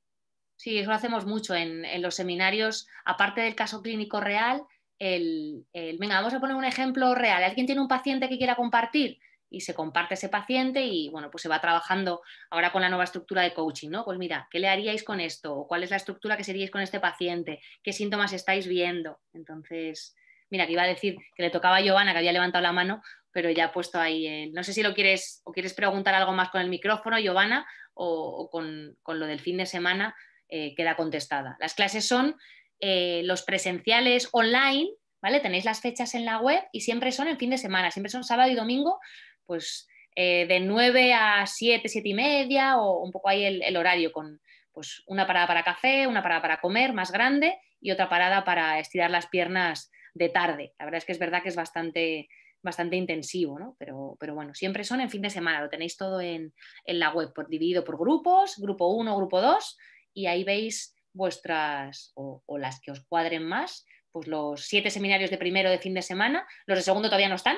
Sí, eso lo hacemos mucho en, los seminarios, aparte del caso clínico real, el, venga, vamos a poner un ejemplo real. ¿Alguien tiene un paciente que quiera compartir? y se comparte ese paciente y bueno, pues se va trabajando ahora con la nueva estructura de coaching, ¿no? Pues mira, ¿qué le haríais con esto? o ¿Cuál es la estructura que seríais con este paciente? ¿Qué síntomas estáis viendo? Entonces, Mira, que iba a decir que le tocaba a Giovanna, que había levantado la mano, pero ya ha puesto ahí. no sé si lo quieres o quieres preguntar algo más con el micrófono, Giovanna, o, con, lo del fin de semana eh, queda contestada. Las clases son eh, los presenciales online, ¿vale? Tenéis las fechas en la web y siempre son el fin de semana, siempre son sábado y domingo, pues eh, de 9 a 7, 7 y media, o un poco ahí el, horario con, pues una parada para café, una parada para comer más grande y otra parada para estirar las piernas de tarde. La verdad es que es verdad que es bastante, bastante intensivo, ¿no? Pero, pero bueno, siempre son en fin de semana, lo tenéis todo en, la web, por, dividido por grupos, grupo 1, grupo 2, y ahí veis vuestras o, las que os cuadren más, pues los siete seminarios de primero de fin de semana, los de segundo todavía no están,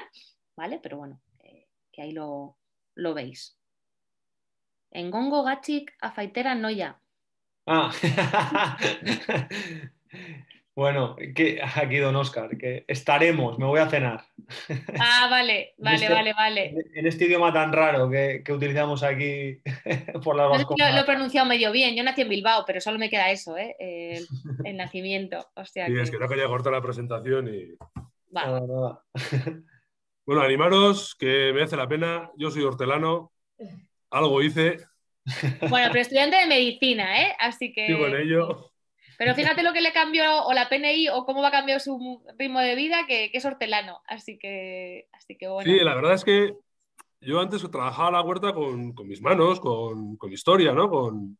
¿vale? Pero bueno, eh, que ahí lo, lo veis. En Gongo, Gachik, Afaitera, Noya. Ah. Bueno, aquí don Oscar, que estaremos, me voy a cenar. Ah, vale, este vale, vale, vale. En este idioma tan raro que, utilizamos aquí por la no, lo, he pronunciado medio bien, yo nací en Bilbao, pero solo me queda eso, ¿eh? el, nacimiento. Hostia, es que no quería cortar la presentación y... Nada, nada. Bueno, animaros, que me hace la pena. Yo soy hortelano, algo hice. Bueno, pero estudiante de medicina, ¿eh? Así que... Sigo con ello. Pero fíjate lo que le cambió o la PNI o cómo va a cambiar su ritmo de vida, que, es hortelano. Así que, así que bueno. Sí, la verdad es que yo antes trabajaba la huerta con, con mis manos, con, con, historia, ¿no? Con,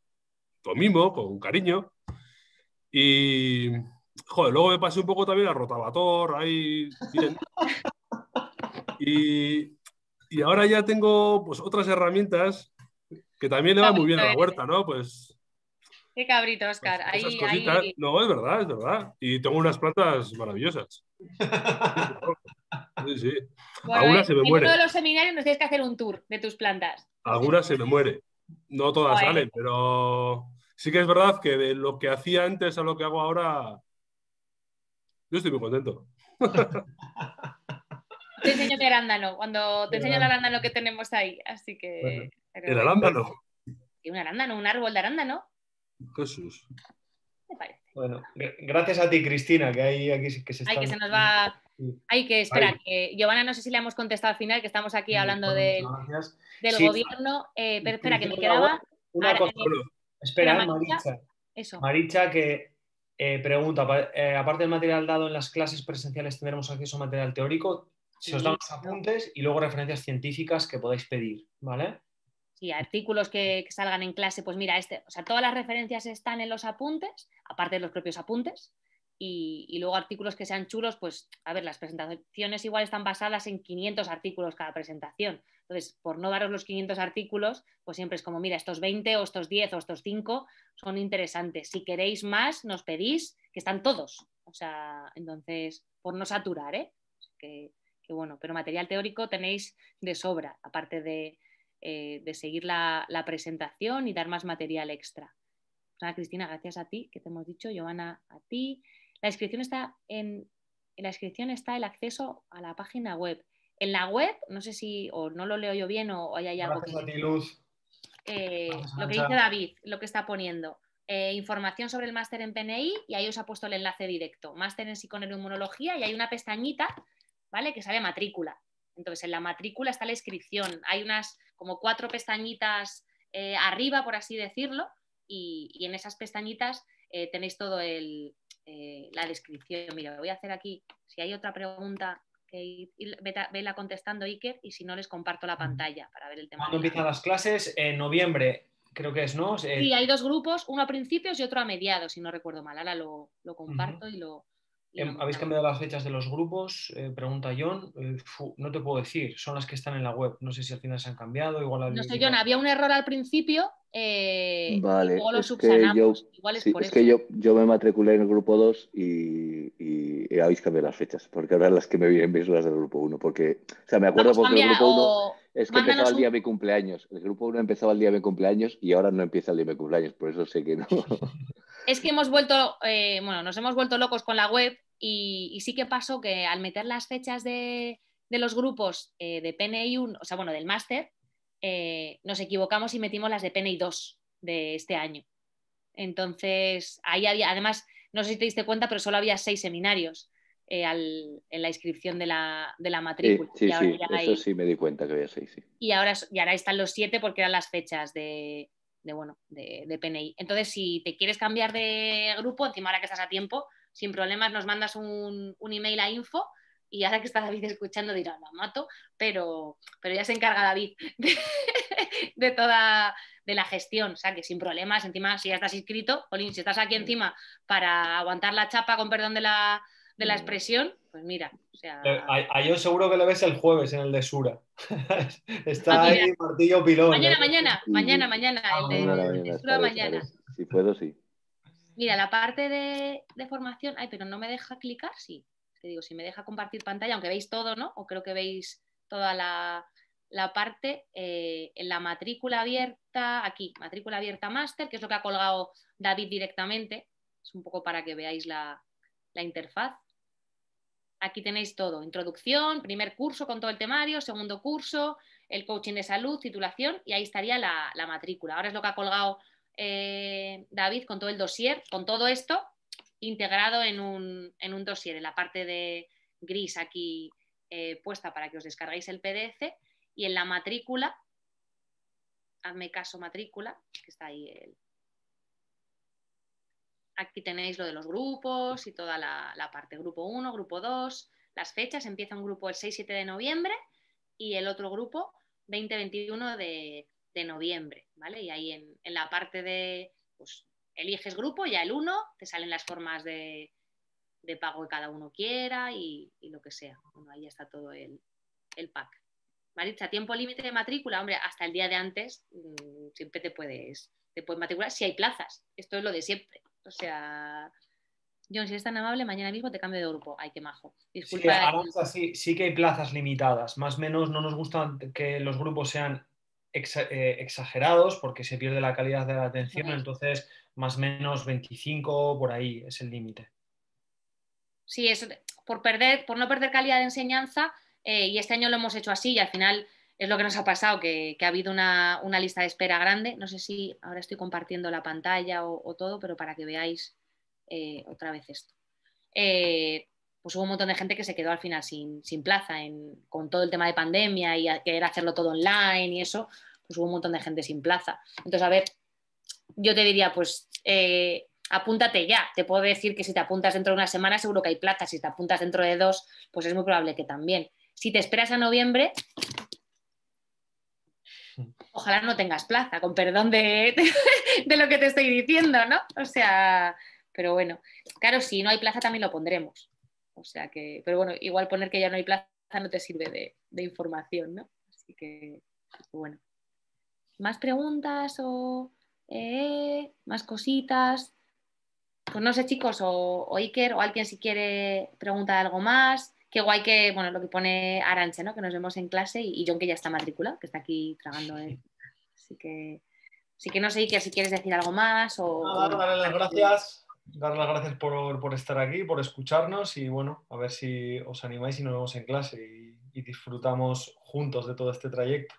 con mimo, con cariño. Y, joder, luego me pasé un poco también a rotavator, ahí... Y, y ahora ya tengo pues, otras herramientas que también le van muy bien a la huerta, ¿no? Pues Qué cabrito, Oscar. Pues no, es verdad, es verdad. Y tengo unas plantas maravillosas. Sí, sí. Algunas se me mueren. muere. En uno los seminarios nos tienes que hacer un tour de tus plantas. Algunas se me muere. No todas salen, pero sí que es verdad que de lo que hacía antes a lo que hago ahora, yo estoy muy contento. te enseño el arándano, cuando te enseño el arándano que tenemos ahí, así que... el arándano. un arándano, un árbol de arándano. Jesús. Bueno, gracias a ti, Cristina, que hay aquí que se está. Hay que esperar. Que Giovanna, no sé si le hemos contestado al final, que estamos aquí hablando del, del gobierno. Eh, espera, que me quedaba. Una cosa, espera, eh, Maricha. Eso. Maricha, que eh, pregunta, aparte del material dado en las clases presenciales, ¿tendremos acceso a material teórico? si os dan los apuntes y luego referencias científicas que podáis pedir, ¿vale? Sí, artículos que, salgan en clase, pues mira, este, o sea, todas las referencias están en los apuntes, aparte de los propios apuntes, y, luego artículos que sean chulos, pues a ver, las presentaciones igual están basadas en 500 artículos cada presentación. Entonces, por no daros los 500 artículos, pues siempre es como, mira, estos 20 o estos 10 o estos 5 son interesantes. Si queréis más, nos pedís, que están todos. O sea, entonces, por no saturar, ¿eh? que bueno, pero material teórico tenéis de sobra, aparte de, eh, de seguir la, presentación y dar más material extra. Ana Cristina, gracias a ti, que te hemos dicho, Joana, a ti. La inscripción está en, la descripción está el acceso a la página web. En la web, no sé si o no lo leo yo bien o hay, algo que... Eh, lo que dice David, lo que está poniendo. Eh, información sobre el máster en PNI y ahí os ha puesto el enlace directo. Máster en psiconeuroinmunología y hay una pestañita, ¿vale? Que sale matrícula. Entonces, en la matrícula está la inscripción. Hay unas como cuatro pestañitas eh, arriba, por así decirlo, y, en esas pestañitas eh, tenéis todo el, eh, la descripción. Mira, voy a hacer aquí, si hay otra pregunta, que vela contestando Iker, y si no, les comparto la pantalla para ver el tema. ¿Cuándo empiezan las clases? En noviembre, creo que es, ¿no? Sí, hay dos grupos, uno a principios y otro a mediados, si no recuerdo mal. Ahora lo, lo comparto y lo, Em, em, ¿Habéis cambiado las fechas de los grupos? Eh, pregunta John. Eh, no te puedo decir, son las que están en la web. No sé si al final se han cambiado. Igual no sé, John, había un error al principio. Eh, vale, lo es subsanamos. Que yo, me matriculé en el grupo 2 y, habéis cambiado las fechas, porque ahora las que me vienen las del grupo 1. Porque, o sea, me acuerdo porque el grupo 1 es que empezaba el día de mi cumpleaños. El grupo 1 empezaba el día de mi cumpleaños y ahora no empieza el día de mi cumpleaños, por eso sé que no. es que hemos vuelto, bueno, nos hemos vuelto locos con la web y, sí que pasó que al meter las fechas de, los grupos eh, de PNI 1, o sea, bueno, del máster, eh, nos equivocamos y metimos las de PNI 2 de este año. Entonces, ahí había, además, no sé si te diste cuenta, pero solo había seis seminarios eh, en la inscripción de la, matrícula. Sí, sí, eso sí me di cuenta que había seis, sí. Y ahora, ahora están los siete porque eran las fechas de, de PNI. Entonces, si te quieres cambiar de grupo, encima ahora que estás a tiempo, sin problemas nos mandas un, email a info y ahora que está David escuchando dirá, la mato, pero, pero ya se encarga David de, toda de la gestión, o sea que sin problemas, encima si ya estás inscrito, Olin, si estás aquí encima para aguantar la chapa con perdón de la, de la mm. expresión, pues mira. O sea... Eh, a, yo seguro que lo ves el jueves en el de Sura. Está ah, ahí martillo pilón. Mañana, ¿eh? mañana, mañana, ah, mañana, de Sura mañana. Si puedo, sí. Mira, la parte de, formación, ay, pero no me deja clicar, sí. Te digo, si me deja compartir pantalla, aunque veis todo, ¿no? O creo que veis toda la, la parte eh, en la matrícula abierta, aquí, matrícula abierta máster, que es lo que ha colgado David directamente. Es un poco para que veáis la, la interfaz. Aquí tenéis todo, introducción, primer curso con todo el temario, segundo curso, el coaching de salud, titulación, y ahí estaría la, la matrícula. Ahora es lo que ha colgado eh, David con todo el dossier, con todo esto integrado en un, en dossier, en la parte de gris aquí eh, puesta para que os descarguéis el PDF y en la matrícula, hazme caso matrícula, que está ahí Aquí tenéis lo de los grupos y toda la, la parte, grupo 1, grupo 2, las fechas, empieza un grupo el 6-7 de noviembre y el otro grupo 20-21 de, de noviembre, ¿vale? Y ahí en, en la parte de, pues, eliges grupo, ya el uno, te salen las formas de, de pago que cada uno quiera y, lo que sea. Bueno, ahí está todo el, el pack. Maritza, tiempo límite de matrícula, hombre, hasta el día de antes mm, siempre te puedes, te puedes matricular si hay plazas. Esto es lo de siempre. O sea, John, si eres tan amable, mañana mismo te cambio de grupo. Ay, qué majo. Disculpa. Eh. Sí, sí, que hay plazas limitadas. Más o menos no nos gusta que los grupos sean eh, exagerados porque se pierde la calidad de la atención, entonces más o menos 25 por ahí es el límite. Sí, es por, perder, por no perder calidad de enseñanza, eh, y este año lo hemos hecho así y al final es lo que nos ha pasado, que, ha habido una, lista de espera grande. No sé si ahora estoy compartiendo la pantalla o, todo, pero para que veáis eh, otra vez esto pues hubo un montón de gente que se quedó al final sin, plaza con todo el tema de pandemia y querer hacerlo todo online y eso, pues hubo un montón de gente sin plaza. Entonces, a ver, yo te diría, pues eh, apúntate ya. Te puedo decir que si te apuntas dentro de una semana seguro que hay plaza, si te apuntas dentro de dos, pues es muy probable que también. Si te esperas a noviembre, ojalá no tengas plaza, con perdón de, de, lo que te estoy diciendo, ¿no? O sea, pero bueno, claro, si no hay plaza también lo pondremos. O sea que, pero bueno, igual poner que ya no hay plaza no te sirve de, información, ¿no? Así que, bueno. ¿Más preguntas o eh, más cositas? Pues no sé, chicos, o, o, Iker o alguien si quiere preguntar algo más. Qué guay que, bueno, lo que pone Aranche, ¿no? Que nos vemos en clase y, John que ya está matriculado, que está aquí tragando ¿eh? Así que, así que no sé, Iker, si quieres decir algo más o... las gracias dar las gracias por, por, estar aquí, por escucharnos y bueno, a ver si os animáis y nos vemos en clase y, disfrutamos juntos de todo este trayecto.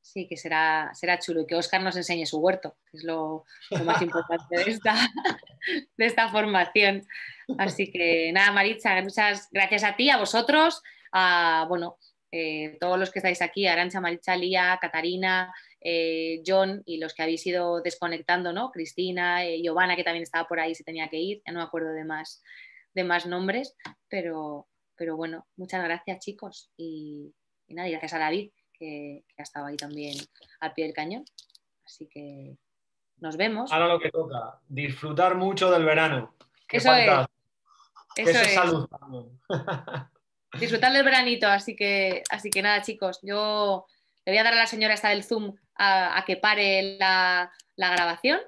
Sí, que será, será chulo y que Oscar nos enseñe su huerto, que es lo, más importante de esta, formación. Así que nada, Maritza, muchas gracias a ti, a vosotros, a bueno, eh, todos los que estáis aquí, Arancha, Maritza, Lía, Catarina, eh, John y los que habéis ido desconectando, ¿no? Cristina, eh, Giovanna, que también estaba por ahí, se tenía que ir, ya no me acuerdo de más, de más nombres, pero, pero bueno, muchas gracias chicos y, nada, y gracias a David, que, ha estado ahí también al pie del cañón. Así que nos vemos. Ahora lo que toca, disfrutar mucho del verano. Eso es. Disfrutar del veranito, así que, así que nada, chicos, yo le voy a dar a la señora esta del Zoom a, que pare la, la grabación.